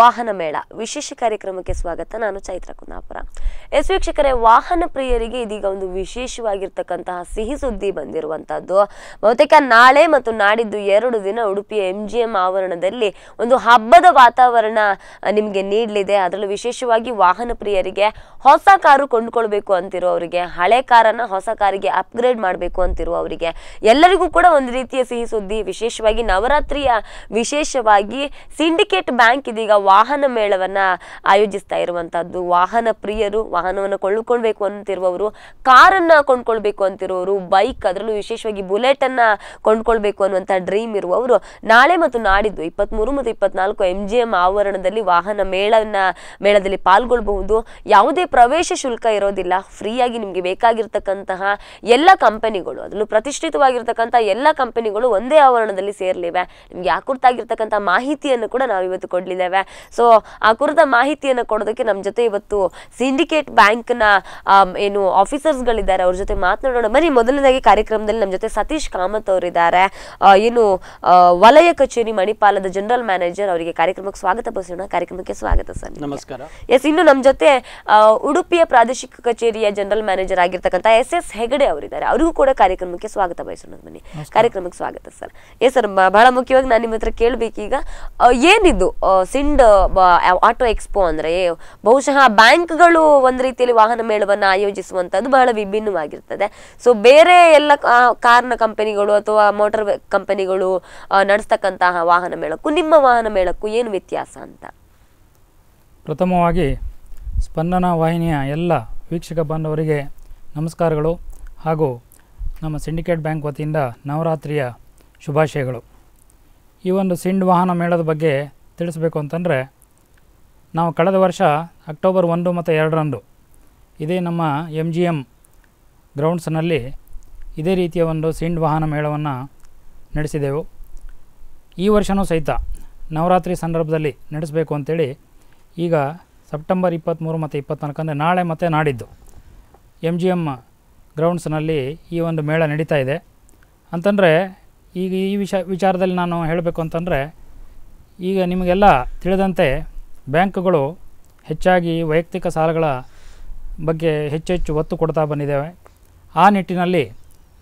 ವಾಹನ ಮೇಳ ವಿಶೇಷ ಕಾರ್ಯಕ್ರಮಕ್ಕೆ ಸ್ವಾಗತ ನಾನು ಚೈತ್ರ ಕುಂದಾಪುರ ಎಸ್ ವೀಕ್ಷಕರೇ ವಾಹನ ಪ್ರಿಯರಿಗೆ ಇದೀಗ ಒಂದು ವಿಶೇಷವಾಗಿರ್ತಕ್ಕಂತಹ ಸಿಹಿ ಸುದ್ದಿ ಬಂದಿರುವಂತಹದ್ದು ಬಹುತೇಕ ನಾಳೆ ಮತ್ತು ನಾಡಿದ್ದು ಎರಡು ದಿನ ಉಡುಪಿಯ ಎಂ ಜಿ ಎಂ ಆವರಣದಲ್ಲಿ ಒಂದು ಹಬ್ಬದ ವಾತಾವರಣ ನಿಮಗೆ ನೀಡಲಿದೆ ಅದರಲ್ಲೂ ವಿಶೇಷವಾಗಿ ವಾಹನ ಪ್ರಿಯರಿಗೆ ಹೊಸ ಕಾರು ಕೊಂಡ್ಕೊಳ್ಬೇಕು ಅಂತಿರುವವರಿಗೆ ಹಳೆ ಕಾರನ್ನ ಹೊಸ ಕಾರಿಗೆ ಅಪ್ಗ್ರೇಡ್ ಮಾಡಬೇಕು ಅಂತಿರುವವರಿಗೆ ಎಲ್ಲರಿಗೂ ಕೂಡ ಒಂದು ರೀತಿಯ ಸಿಹಿ ಸುದ್ದಿ ವಿಶೇಷವಾಗಿ ನವರಾತ್ರಿಯ ವಿಶೇಷವಾಗಿ ಸಿಂಡಿಕೇಟ್ ಬ್ಯಾಂಕ್ ಇದೀಗ ವಾಹನ ಮೇಳವನ್ನ ಆಯೋಜಿಸ್ತಾ ಇರುವಂತಹದ್ದು ವಾಹನ ಪ್ರಿಯರು ವಾಹನವನ್ನು ಕೊಂಡುಕೊಳ್ಬೇಕು ಅಂತಿರುವವರು ಕಾರನ್ನ ಕೊಂಡ್ಕೊಳ್ಬೇಕು ಅಂತಿರುವವರು ಬೈಕ್ ಅದರಲ್ಲೂ ವಿಶೇಷವಾಗಿ ಬುಲೆಟ್ ಅನ್ನ ಕೊಂಡ್ಕೊಳ್ಬೇಕು ಅನ್ನುವಂತ ಡ್ರೀಮ್ ಇರುವವರು ನಾಳೆ ಮತ್ತು ನಾಡಿದ್ದು ಇಪ್ಪತ್ತ್ ಮೂರು ಮತ್ತು ಇಪ್ಪತ್ನಾಲ್ಕು ಎಂ ಜಿ ಎಂ ಆವರಣದಲ್ಲಿ ವಾಹನ ಮೇಳನ ಮೇಳದಲ್ಲಿ ಪಾಲ್ಗೊಳ್ಳಬಹುದು ಯಾವುದೇ ಪ್ರವೇಶ ಶುಲ್ಕ ಇರೋದಿಲ್ಲ ಫ್ರೀಯಾಗಿ ನಿಮಗೆ ಬೇಕಾಗಿರ್ತಕ್ಕಂತಹ ಎಲ್ಲ ಕಂಪನಿಗಳು ಅದರಲ್ಲೂ ಪ್ರತಿಷ್ಠಿತವಾಗಿರ್ತಕ್ಕಂಥ ಎಲ್ಲ ಕಂಪನಿಗಳು ಒಂದೇ ಆವರಣದಲ್ಲಿ ಸೇರ್ಲಿವೆ ನಿಮ್ಗೆ ಆಕೃತಾಗಿರ್ತಕ್ಕಂಥ ಮಾಹಿತಿಯನ್ನು ಕೂಡ ನಾವು ಇವತ್ತು ಕೊಡ್ಲಿ ಸೊ ಆ ಕುರಿತ ಮಾಹಿತಿಯನ್ನು ಕೊಡೋದಕ್ಕೆ ನಮ್ಮ ಜೊತೆ ಇವತ್ತು ಸಿಂಡಿಕೇಟ್ ಬ್ಯಾಂಕ್ನ ಏನು ಆಫೀಸರ್ಸ್ ಗಳಿದ್ದಾರೆ ಅವ್ರ ಜೊತೆ ಮಾತನಾಡೋಣ ಬನ್ನಿ ಮೊದಲನೇದಾಗಿ ಕಾರ್ಯಕ್ರಮದಲ್ಲಿ ನಮ್ಮ ಜೊತೆ ಸತೀಶ್ ಕಾಮತ್ ಅವರಿದ್ದಾರೆ ಏನು ವಲಯ ಕಚೇರಿ ಮಣಿಪಾಲದ ಜನರಲ್ ಮ್ಯಾನೇಜರ್ ಅವರಿಗೆ ಕಾರ್ಯಕ್ರಮಕ್ಕೆ ಸ್ವಾಗತ ಬಸೋಣ ಕಾರ್ಯಕ್ರಮಕ್ಕೆ ಸ್ವಾಗತ ಸರ್ ನಮಸ್ಕಾರ ಎಸ್ ಇನ್ನು ನಮ್ಮ ಜೊತೆ ಉಡುಪಿಯ ಪ್ರಾದೇಶಿಕ ಕಚೇರಿಯ ಜನರಲ್ ಮ್ಯಾನೇಜರ್ ಆಗಿರ್ತಕ್ಕಂಥ ಎಸ್ ಎಸ್ ಹೆಗಡೆ ಅವರಿದ್ದಾರೆ ಅವರಿಗೂ ಕೂಡ ಕಾರ್ಯಕ್ರಮಕ್ಕೆ ಸ್ವಾಗತ ಬಯಸೋಣ ಬನ್ನಿ ಕಾರ್ಯಕ್ರಮಕ್ಕೆ ಸ್ವಾಗತ ಸರ್ ಎಸ್ ಸರ್ ಬಹಳ ಮುಖ್ಯವಾಗಿ ನಾನು ನಿಮ್ಮ ಹತ್ರ ಕೇಳಬೇಕೀಗ ಏನಿದು ಸಿಂಡ್ ಆಟೋ ಎಕ್ಸ್ಪೋ ಅಂದರೆ ಬಹುಶಃ ಬ್ಯಾಂಕ್ಗಳು ಒಂದು ರೀತಿಯಲ್ಲಿ ವಾಹನ ಮೇಳವನ್ನು ಆಯೋಜಿಸುವಂಥದ್ದು ಬಹಳ ವಿಭಿನ್ನವಾಗಿರ್ತದೆ ಸೊ ಬೇರೆ ಎಲ್ಲ ಕಾರ್ನ ಕಂಪನಿಗಳು ಅಥವಾ ಮೋಟಾರ್ ಕಂಪನಿಗಳು ನಡೆಸ್ತಕ್ಕಂತಹ ವಾಹನ ಮೇಳಕ್ಕೂ ನಿಮ್ಮ ವಾಹನ ಮೇಳಕ್ಕೂ ಏನು ವ್ಯತ್ಯಾಸ ಅಂತ ಪ್ರಥಮವಾಗಿ ಸ್ಪಂದನ ವಾಹಿನಿಯ ಎಲ್ಲ ವೀಕ್ಷಕ ಬಾಂಧವರಿಗೆ ನಮಸ್ಕಾರಗಳು ಹಾಗೂ ನಮ್ಮ ಸಿಂಡಿಕೇಟ್ ಬ್ಯಾಂಕ್ ವತಿಯಿಂದ ನವರಾತ್ರಿಯ ಶುಭಾಶಯಗಳು ಈ ಒಂದು ಸಿಂಡ್ ವಾಹನ ಮೇಳದ ಬಗ್ಗೆ ತಿಳಿಸ್ಬೇಕು ಅಂತಂದರೆ ನಾವು ಕಳೆದ ವರ್ಷ ಅಕ್ಟೋಬರ್ ಒಂದು ಮತ್ತು ಎರಡರಂದು ಇದೇ ನಮ್ಮ ಎಮ್ ಜಿ ಎಮ್ ಗ್ರೌಂಡ್ಸ್ನಲ್ಲಿ ಇದೇ ರೀತಿಯ ಒಂದು ಸಿಂಡ್ ವಾಹನ ಮೇಳವನ್ನು ನಡೆಸಿದೆವು ಈ ವರ್ಷವೂ ಸಹಿತ ನವರಾತ್ರಿ ಸಂದರ್ಭದಲ್ಲಿ ನಡೆಸಬೇಕು ಅಂತೇಳಿ ಈಗ ಸೆಪ್ಟೆಂಬರ್ ಇಪ್ಪತ್ತ್ಮೂರು ಮತ್ತು ಇಪ್ಪತ್ತ್ನಾಲ್ಕು ನಾಳೆ ಮತ್ತು ನಾಡಿದ್ದು ಎಮ್ ಜಿ ಎಮ್ ಗ್ರೌಂಡ್ಸ್ನಲ್ಲಿ ಈ ಒಂದು ಮೇಳ ನಡೀತಾ ಇದೆ ಅಂತಂದರೆ ಈಗ ಈ ವಿಷ ವಿಚಾರದಲ್ಲಿ ನಾನು ಹೇಳಬೇಕು ಅಂತಂದರೆ ಈಗ ನಿಮಗೆಲ್ಲ ತಿಳಿದಂತೆ ಬ್ಯಾಂಕ್ಗಳು ಹೆಚ್ಚಾಗಿ ವೈಯಕ್ತಿಕ ಸಾಲಗಳ ಬಗ್ಗೆ ಹೆಚ್ಚೆಚ್ಚು ಒತ್ತು ಕೊಡ್ತಾ ಬಂದಿದ್ದೇವೆ ಆ ನಿಟ್ಟಿನಲ್ಲಿ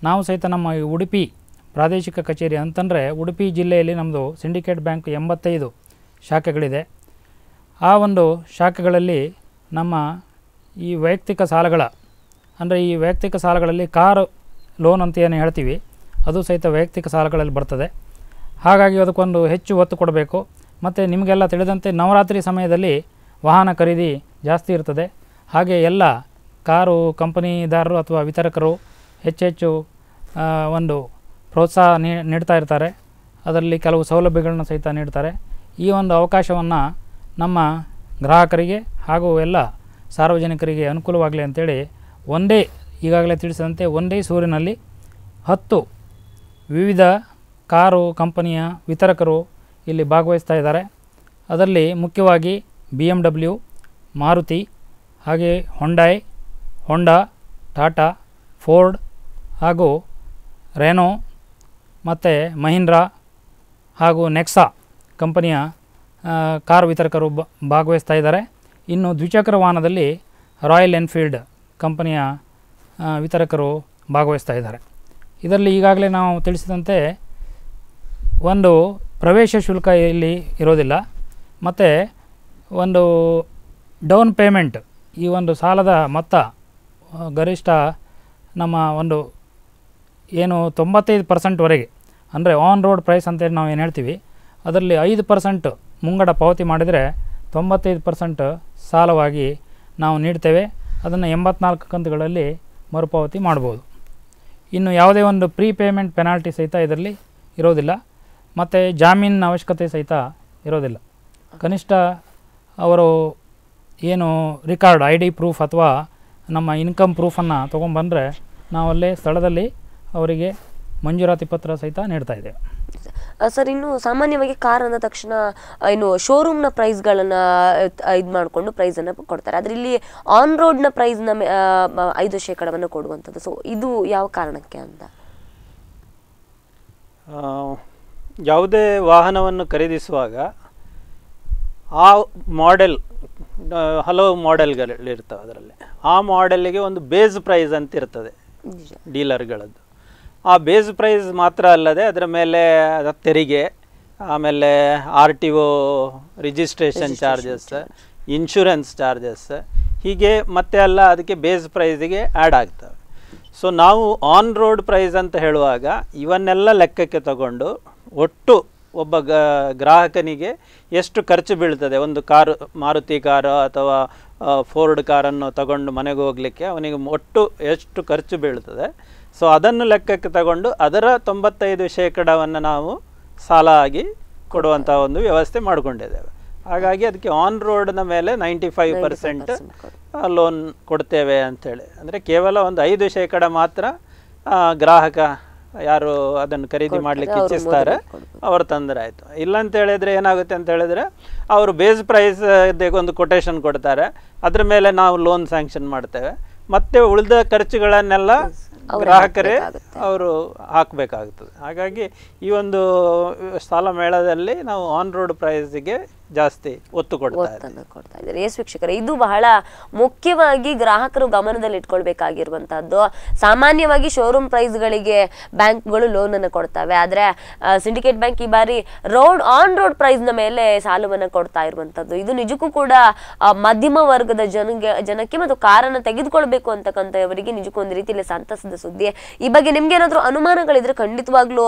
ನಾವು ಸಹಿತ ನಮ್ಮ ಉಡುಪಿ ಪ್ರಾದೇಶಿಕ ಕಚೇರಿ ಅಂತಂದರೆ ಉಡುಪಿ ಜಿಲ್ಲೆಯಲ್ಲಿ ನಮ್ಮದು ಸಿಂಡಿಕೇಟ್ ಬ್ಯಾಂಕ್ ಎಂಬತ್ತೈದು ಶಾಖೆಗಳಿದೆ ಆ ಒಂದು ಶಾಖೆಗಳಲ್ಲಿ ನಮ್ಮ ಈ ವೈಯಕ್ತಿಕ ಸಾಲಗಳ ಅಂದರೆ ಈ ವೈಯಕ್ತಿಕ ಸಾಲಗಳಲ್ಲಿ ಕಾರು ಲೋನ್ ಅಂತ ಏನು ಹೇಳ್ತೀವಿ ಅದು ಸಹಿತ ವೈಯಕ್ತಿಕ ಸಾಲಗಳಲ್ಲಿ ಬರ್ತದೆ ಹಾಗಾಗಿ ಅದಕ್ಕೊಂದು ಹೆಚ್ಚು ಒತ್ತು ಕೊಡಬೇಕು ಮತ್ತು ನಿಮಗೆಲ್ಲ ತಿಳಿದಂತೆ ನವರಾತ್ರಿ ಸಮಯದಲ್ಲಿ ವಾಹನ ಖರೀದಿ ಜಾಸ್ತಿ ಇರ್ತದೆ ಹಾಗೆ ಎಲ್ಲ ಕಾರು ಕಂಪನಿದಾರರು ಅಥವಾ ವಿತರಕರು ಹೆಚ್ಚೆಚ್ಚು ಒಂದು ಪ್ರೋತ್ಸಾಹ ನೀಡ್ತಾ ಇರ್ತಾರೆ ಅದರಲ್ಲಿ ಕೆಲವು ಸೌಲಭ್ಯಗಳನ್ನು ಸಹಿತ ನೀಡ್ತಾರೆ ಈ ಒಂದು ಅವಕಾಶವನ್ನು ನಮ್ಮ ಗ್ರಾಹಕರಿಗೆ ಹಾಗೂ ಎಲ್ಲ ಸಾರ್ವಜನಿಕರಿಗೆ ಅನುಕೂಲವಾಗಲಿ ಅಂಥೇಳಿ ಒಂದೇ ಈಗಾಗಲೇ ತಿಳಿಸಿದಂತೆ ಒಂದೇ ಸೂರಿನಲ್ಲಿ ಹತ್ತು ವಿವಿಧ ಕಾರು ಕಂಪನಿಯ ವಿತರಕರು ಇಲ್ಲಿ ಭಾಗವಹಿಸ್ತಾ ಇದ್ದಾರೆ ಅದರಲ್ಲಿ ಮುಖ್ಯವಾಗಿ ಬಿ ಎಮ್ ಡಬ್ಲ್ಯೂ ಮಾರುತಿ ಹಾಗೆ ಹೊಂಡಾಯ್ ಹೊಂಡಾ ಟಾಟಾ ಫೋರ್ಡ್ ಹಾಗೂ ರೆನೋ ಮತ್ತು ಮಹೀಂದ್ರಾ ಹಾಗೂ ನೆಕ್ಸಾ ಕಂಪನಿಯ ಕಾರ್ ವಿತರಕರು ಭಾಗವಹಿಸ್ತಾ ಇದ್ದಾರೆ ಇನ್ನು ದ್ವಿಚಕ್ರ ವಾಹನದಲ್ಲಿ ರಾಯಲ್ ಎನ್ಫೀಲ್ಡ್ ಕಂಪನಿಯ ವಿತರಕರು ಭಾಗವಹಿಸ್ತಾ ಇದ್ದಾರೆ ಇದರಲ್ಲಿ ಈಗಾಗಲೇ ನಾವು ತಿಳಿಸಿದಂತೆ ಒಂದು ಪ್ರವೇಶ ಶುಲ್ಕ ಇಲ್ಲಿ ಇರೋದಿಲ್ಲ ಮತ್ತು ಒಂದು ಡೌನ್ ಪೇಮೆಂಟ್ ಈ ಒಂದು ಸಾಲದ ಮೊತ್ತ ಗರಿಷ್ಠ ನಮ್ಮ ಒಂದು ಏನು ತೊಂಬತ್ತೈದು ಪರ್ಸೆಂಟ್ವರೆಗೆ ಅಂದರೆ ಆನ್ ರೋಡ್ ಪ್ರೈಸ್ ಅಂತೇಳಿ ನಾವು ಏನು ಹೇಳ್ತೀವಿ ಅದರಲ್ಲಿ ಐದು ಪರ್ಸೆಂಟ್ ಮುಂಗಡ ಪಾವತಿ ಮಾಡಿದರೆ ತೊಂಬತ್ತೈದು ಪರ್ಸೆಂಟ್ ಸಾಲವಾಗಿ ನಾವು ನೀಡ್ತೇವೆ ಅದನ್ನು ಎಂಬತ್ನಾಲ್ಕು ಕಂತುಗಳಲ್ಲಿ ಮರುಪಾವತಿ ಮಾಡ್ಬೋದು ಇನ್ನು ಯಾವುದೇ ಒಂದು ಪ್ರೀ ಪೇಮೆಂಟ್ ಪೆನಾಲ್ಟಿ ಸಹಿತ ಇದರಲ್ಲಿ ಇರೋದಿಲ್ಲ ಮತ್ತು ಜಾಮೀನಿನ ಅವಶ್ಯಕತೆ ಸಹಿತ ಇರೋದಿಲ್ಲ ಕನಿಷ್ಠ ಅವರು ಏನು ರಿಕಾರ್ಡ್ ಐ ಡಿ ಪ್ರೂಫ್ ಅಥವಾ ನಮ್ಮ ಇನ್ಕಮ್ ಪ್ರೂಫನ್ನು ನಾವು ನಾವಲ್ಲೇ ಸ್ಥಳದಲ್ಲಿ ಅವರಿಗೆ ಮಂಜೂರಾತಿ ಪತ್ರ ಸಹಿತ ನೀಡ್ತಾ ಇದ್ದೇವೆ ಸರ್ ಇನ್ನು ಸಾಮಾನ್ಯವಾಗಿ ಕಾರ್ ಅಂದ ತಕ್ಷಣ ಏನು ಶೋರೂಮ್ನ ಪ್ರೈಸ್ಗಳನ್ನು ಇದು ಮಾಡಿಕೊಂಡು ಪ್ರೈಸನ್ನು ಕೊಡ್ತಾರೆ ಆದರೆ ಇಲ್ಲಿ ಆನ್ ರೋಡ್ನ ಪ್ರೈಸ್ನ ಐದು ಶೇಕಡವನ್ನು ಕೊಡುವಂಥದ್ದು ಸೊ ಇದು ಯಾವ ಕಾರಣಕ್ಕೆ ಅಂತ ಯಾವುದೇ ವಾಹನವನ್ನು ಖರೀದಿಸುವಾಗ ಆ ಮಾಡೆಲ್ ಹಲವು ಮಾಡೆಲ್ಗಳಿರ್ತವೆ ಅದರಲ್ಲಿ ಆ ಮಾಡೆಲ್ಗೆ ಒಂದು ಬೇಸ್ ಪ್ರೈಸ್ ಅಂತ ಇರ್ತದೆ ಡೀಲರ್ಗಳದ್ದು ಆ ಬೇಸ್ ಪ್ರೈಸ್ ಮಾತ್ರ ಅಲ್ಲದೆ ಅದರ ಮೇಲೆ ಅದರ ತೆರಿಗೆ ಆಮೇಲೆ R T O registration charges insurance charges ಹೀಗೆ ಮತ್ತೆ ಅಲ್ಲ ಅದಕ್ಕೆ ಬೇಸ್ ಪ್ರೈಸಿಗೆ ಆ್ಯಡ್ ಆಗ್ತವೆ ಸೊ ನಾವು ಆನ್ ರೋಡ್ ಪ್ರೈಸ್ ಅಂತ ಹೇಳುವಾಗ ಇವನ್ನೆಲ್ಲ ಲೆಕ್ಕಕ್ಕೆ ತಗೊಂಡು ಒಟ್ಟು ಒಬ್ಬ ಗ ಗ್ರಾಹಕನಿಗೆ ಎಷ್ಟು ಖರ್ಚು ಬೀಳ್ತದೆ ಒಂದು ಕಾರು ಮಾರುತಿ ಕಾರು ಅಥವಾ ಫೋರ್ಡ್ ಕಾರನ್ನು ತಗೊಂಡು ಮನೆಗೆ ಹೋಗಲಿಕ್ಕೆ ಅವನಿಗೆ ಒಟ್ಟು ಎಷ್ಟು ಖರ್ಚು ಬೀಳ್ತದೆ ಸೊ ಅದನ್ನು ಲೆಕ್ಕಕ್ಕೆ ತಗೊಂಡು ಅದರ ತೊಂಬತ್ತೈದು ಶೇಕಡವನ್ನು ನಾವು ಸಾಲ ಆಗಿ ಕೊಡುವಂಥ ಒಂದು ವ್ಯವಸ್ಥೆ ಮಾಡಿಕೊಂಡಿದ್ದೇವೆ ಹಾಗಾಗಿ ಅದಕ್ಕೆ ಆನ್ ರೋಡ್ನ ಮೇಲೆ ನೈಂಟಿ ಫೈವ್ ಪರ್ಸೆಂಟ್ ಲೋನ್ ಕೊಡ್ತೇವೆ ಅಂಥೇಳಿ ಅಂದರೆ ಕೇವಲ ಒಂದು ಐದು ಶೇಕಡ ಮಾತ್ರ ಗ್ರಾಹಕ ಯಾರು ಅದನ್ನು ಖರೀದಿ ಮಾಡಲಿಕ್ಕೆ ಇಚ್ಛಿಸ್ತಾರೆ ಅವರು ತೊಂದರೆ ಆಯಿತು ಇಲ್ಲ ಅಂತ ಏನಾಗುತ್ತೆ ಅಂತ ಹೇಳಿದ್ರೆ ಅವರು ಬೇಸ್ ಪ್ರೈಸ್ ಒಂದು ಕೊಟೇಶನ್ ಕೊಡ್ತಾರೆ ಅದ್ರ ಮೇಲೆ ನಾವು ಲೋನ್ ಸ್ಯಾಂಕ್ಷನ್ ಮಾಡ್ತೇವೆ ಮತ್ತೆ ಉಳಿದ ಖರ್ಚುಗಳನ್ನೆಲ್ಲ ಗ್ರಾಹಕರೇ ಅವರು ಹಾಕಬೇಕಾಗ್ತದೆ ಹಾಗಾಗಿ ಈ ಒಂದು ಸಾಲ ಮೇಳದಲ್ಲಿ ನಾವು ಆನ್ ರೋಡ್ ಪ್ರೈಸಿಗೆ ಜಾಸ್ತಿ ಒತ್ತು ಕೊಡ್ತಾ ಇದ್ದಾರೆ ಎಸ್ ವೀಕ್ಷಕರ ಇದು ಬಹಳ ಮುಖ್ಯವಾಗಿ ಗ್ರಾಹಕರು ಗಮನದಲ್ಲಿ ಇಟ್ಕೊಳ್ಬೇಕಾಗಿರುವಂತಹದ್ದು ಸಾಮಾನ್ಯವಾಗಿ ಶೋರೂಮ್ ಪ್ರೈಸ್ ಗಳಿಗೆ ಬ್ಯಾಂಕ್ಗಳು ಲೋನ್ ಅನ್ನು ಕೊಡ್ತವೆ ಆದ್ರೆ ಸಿಂಡಿಕೇಟ್ ಬ್ಯಾಂಕ್ ಈ ಬಾರಿ ರೋಡ್ ಆನ್ ರೋಡ್ ಪ್ರೈಸ್ ನ ಮೇಲೆ ಸಾಲವನ್ನು ಕೊಡ್ತಾ ಇರುವಂತದ್ದು ಇದು ನಿಜಕ್ಕೂ ಕೂಡ ಮಧ್ಯಮ ವರ್ಗದ ಜನಗೆ ಜನಕ್ಕೆ ಮತ್ತು ಕಾರನ್ನು ತೆಗೆದುಕೊಳ್ಬೇಕು ಅಂತಕ್ಕಂಥವರಿಗೆ ನಿಜಕ್ಕೂ ಒಂದು ರೀತಿಯಲ್ಲಿ ಸಂತಸದ ಸುದ್ದಿ ಈ ಬಗ್ಗೆ ನಿಮ್ಗೆ ಏನಾದ್ರು ಅನುಮಾನಗಳಿದ್ರೆ ಖಂಡಿತವಾಗ್ಲೂ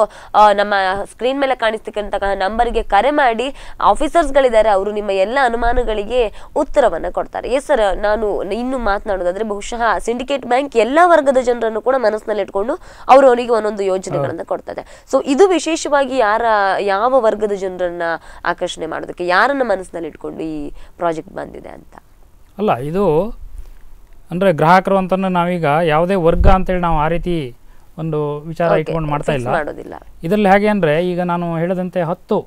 ನಮ್ಮ ಸ್ಕ್ರೀನ್ ಮೇಲೆ ಕಾಣಿಸ್ತಕ್ಕಂತಹ ನಂಬರ್ಗೆ ಕರೆ ಮಾಡಿ ಆಫೀಸರ್ಸ್ ಮಕ್ಕಳಿದ್ದಾರೆ ಅವರು ನಿಮ್ಮ ಎಲ್ಲ ಅನುಮಾನಗಳಿಗೆ ಉತ್ತರವನ್ನು ಕೊಡ್ತಾರೆ ಎಸ್ ಸರ್ ನಾನು ಇನ್ನು ಮಾತನಾಡೋದಾದ್ರೆ ಬಹುಶಃ ಸಿಂಡಿಕೇಟ್ ಬ್ಯಾಂಕ್ ಎಲ್ಲ ವರ್ಗದ ಜನರನ್ನು ಕೂಡ ಮನಸ್ಸಿನಲ್ಲಿ ಇಟ್ಕೊಂಡು ಅವರು ಅವರಿಗೆ ಒಂದೊಂದು ಯೋಜನೆಗಳನ್ನು ಕೊಡ್ತದೆ ಸೊ ಇದು ವಿಶೇಷವಾಗಿ ಯಾರ ಯಾವ ವರ್ಗದ ಜನರನ್ನ ಆಕರ್ಷಣೆ ಮಾಡೋದಕ್ಕೆ ಯಾರನ್ನ ಮನಸ್ಸಿನಲ್ಲಿ ಇಟ್ಕೊಂಡು ಈ ಪ್ರಾಜೆಕ್ಟ್ ಬಂದಿದೆ ಅಂತ ಅಲ್ಲ ಇದು ಅಂದ್ರೆ ಗ್ರಾಹಕರು ಅಂತ ನಾವೀಗ ಯಾವುದೇ ವರ್ಗ ಅಂತೇಳಿ ನಾವು ಆ ರೀತಿ ಒಂದು ವಿಚಾರ ಇಟ್ಕೊಂಡು ಮಾಡ್ತಾ ಇಲ್ಲ ಇದರಲ್ಲಿ ಹೇಗೆ ಅಂದರೆ ಈಗ ನಾನು ಹೇಳದಂತೆ ಹತ್ತು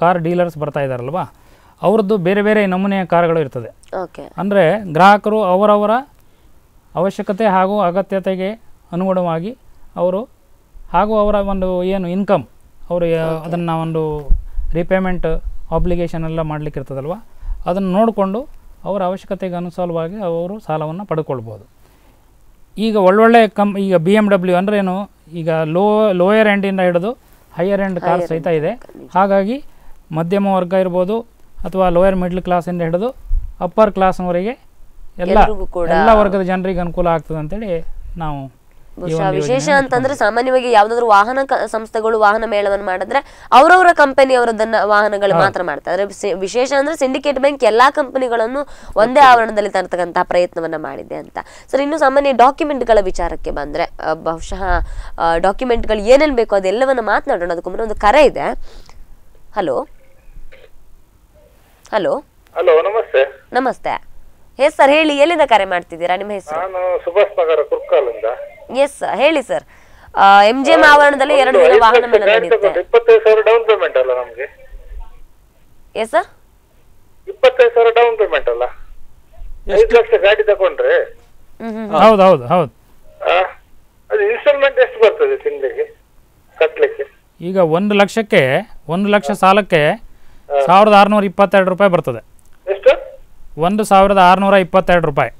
ಕಾರ್ ಡೀಲರ್ಸ್ ಬರ್ತಾ ಇದ್ದಾರಲ್ವಾ ಅವ್ರದ್ದು ಬೇರೆ ಬೇರೆ ನಮೂನೆಯ ಕಾರ್ಗಳು ಇರ್ತದೆ ಅಂದರೆ ಗ್ರಾಹಕರು ಅವರವರ ಅವಶ್ಯಕತೆ ಹಾಗೂ ಅಗತ್ಯತೆಗೆ ಅನುಗುಣವಾಗಿ ಅವರು ಹಾಗೂ ಅವರ ಒಂದು ಏನು ಇನ್ಕಮ್ ಅವರು ಅದನ್ನು ಒಂದು ರೀಪೇಮೆಂಟ್ ಅಪ್ಲಿಕೇಶನ್ ಎಲ್ಲ ಮಾಡಲಿಕ್ಕೆ ಇರ್ತದಲ್ವ ಅದನ್ನು ನೋಡಿಕೊಂಡು ಅವರ ಅವಶ್ಯಕತೆಗೆ ಅನುಸಾರವಾಗಿ ಅವರು ಸಾಲವನ್ನು ಪಡ್ಕೊಳ್ಬೋದು ಈಗ ಒಳ್ಳೊಳ್ಳೆ ಕಂಪ್ ಈಗ ಬಿ ಎಮ್ ಡಬ್ಲ್ಯೂ ಅಂದ್ರೇನು ಈಗ ಲೋ ಲೋಯರ್ ಎಂಡಿಂದ ಹಿಡಿದು ಹೈಯರ್ ಎಂಡ್ ಕಾರ್ ಸಹಿತ ಇದೆ ಹಾಗಾಗಿ ಮಧ್ಯಮ ವರ್ಗ ಇರ್ಬೋದು ಅಥವಾ ಲೋಯರ್ ಮಿಡ್ಲ್ ಕ್ಲಾಸಿಂದ ಹಿಡಿದು ಅಪ್ಪರ್ ವರೆಗೆ ಎಲ್ಲ ಎಲ್ಲ ವರ್ಗದ ಜನರಿಗೆ ಅನುಕೂಲ ಆಗ್ತದೆ ಅಂತೇಳಿ ನಾವು ವಿಶೇಷ ಅಂತಂದ್ರೆ ಸಾಮಾನ್ಯವಾಗಿ ಯಾವ್ದಾದ್ರು ವಾಹನ ಸಂಸ್ಥೆಗಳು ವಾಹನ ಮೇಳವನ್ನು ಮಾಡಿದ್ರೆ ಅವರವರ ಕಂಪನಿ ಅವರದನ್ನ ವಾಹನಗಳು ಮಾತ್ರ ಮಾಡ್ತಾರೆ ವಿಶೇಷ ಅಂದ್ರೆ ಸಿಂಡಿಕೇಟ್ ಬ್ಯಾಂಕ್ ಎಲ್ಲಾ ಕಂಪನಿಗಳನ್ನು ಒಂದೇ ಆವರಣದಲ್ಲಿ ತರತಕ್ಕಂತಹ ಪ್ರಯತ್ನವನ್ನ ಮಾಡಿದೆ ಅಂತ ಸರ್ ಇನ್ನು ಸಾಮಾನ್ಯ ಡಾಕ್ಯುಮೆಂಟ್ಗಳ ವಿಚಾರಕ್ಕೆ ಬಂದ್ರೆ ಬಹುಶಃ ಡಾಕ್ಯುಮೆಂಟ್ಗಳು ಏನೇನ್ ಬೇಕೋ ಅದೆಲ್ಲವನ್ನ ಮಾತನಾಡೋಣ ಅದಕ್ಕೂ ಒಂದು ಕರೆ ಇದೆ ಹಲೋ ಹಲೋ ಹಲೋ ನಮಸ್ತೆ ನಮಸ್ತೆ ಎಸ್ ಸರ್ ಹೇಳಿ ಎಲ್ಲಿಂದ ಕರೆ ಮಾಡ್ತಿದ್ದೀರಾ ನಿಮ್ಮ ಹೆಸರು ನಾನು ಸುಭಾಷ್ ನಗರ ಕುರ್ಕಾಲಿಂದ ಎಸ್ ಹೇಳಿ ಸರ್ ಎಂ ಜೆ ಆವರಣದಲ್ಲಿ ಎರಡು ದಿನ ವಾಹನ ಮೇಳ ನಡೆಯುತ್ತೆ ಇಪ್ಪತ್ತೈದು ಡೌನ್ ಪೇಮೆಂಟ್ ಅಲ್ಲ ನಮಗೆ ಎಸ್ ಸರ್ ಇಪ್ಪತ್ತೈದು ಸಾವಿರ ಡೌನ್ ಪೇಮೆಂಟ್ ಅಲ್ಲ ಎಷ್ಟು ಲಕ್ಷ ಗಾಡಿ ತಗೊಂಡ್ರೆ ಹೌದು ಹೌದು ಹೌದು ಅದು ಇನ್ಸ್ಟಾಲ್ಮೆಂಟ್ ಎಷ್ಟು ಬರ್ತದೆ ತಿಂಗಳಿಗೆ ಕಟ್ಟಲಿಕ್ಕೆ ಈಗ ಒಂದು ಲಕ್ಷಕ್ಕೆ ಒಂದು ಲಕ್ಷ ಸಾಲಕ್ಕೆ ಸಾವಿರದ ಆರುನೂರ ಇಪ್ಪತ್ತೆರಡು ರೂಪಾಯಿ ಬರ್ತದೆ ಒಂದು ಸಾವಿರದ ಆರುನೂರ ಇಪ್ಪತ್ತೆರಡು ರೂಪಾಯಿ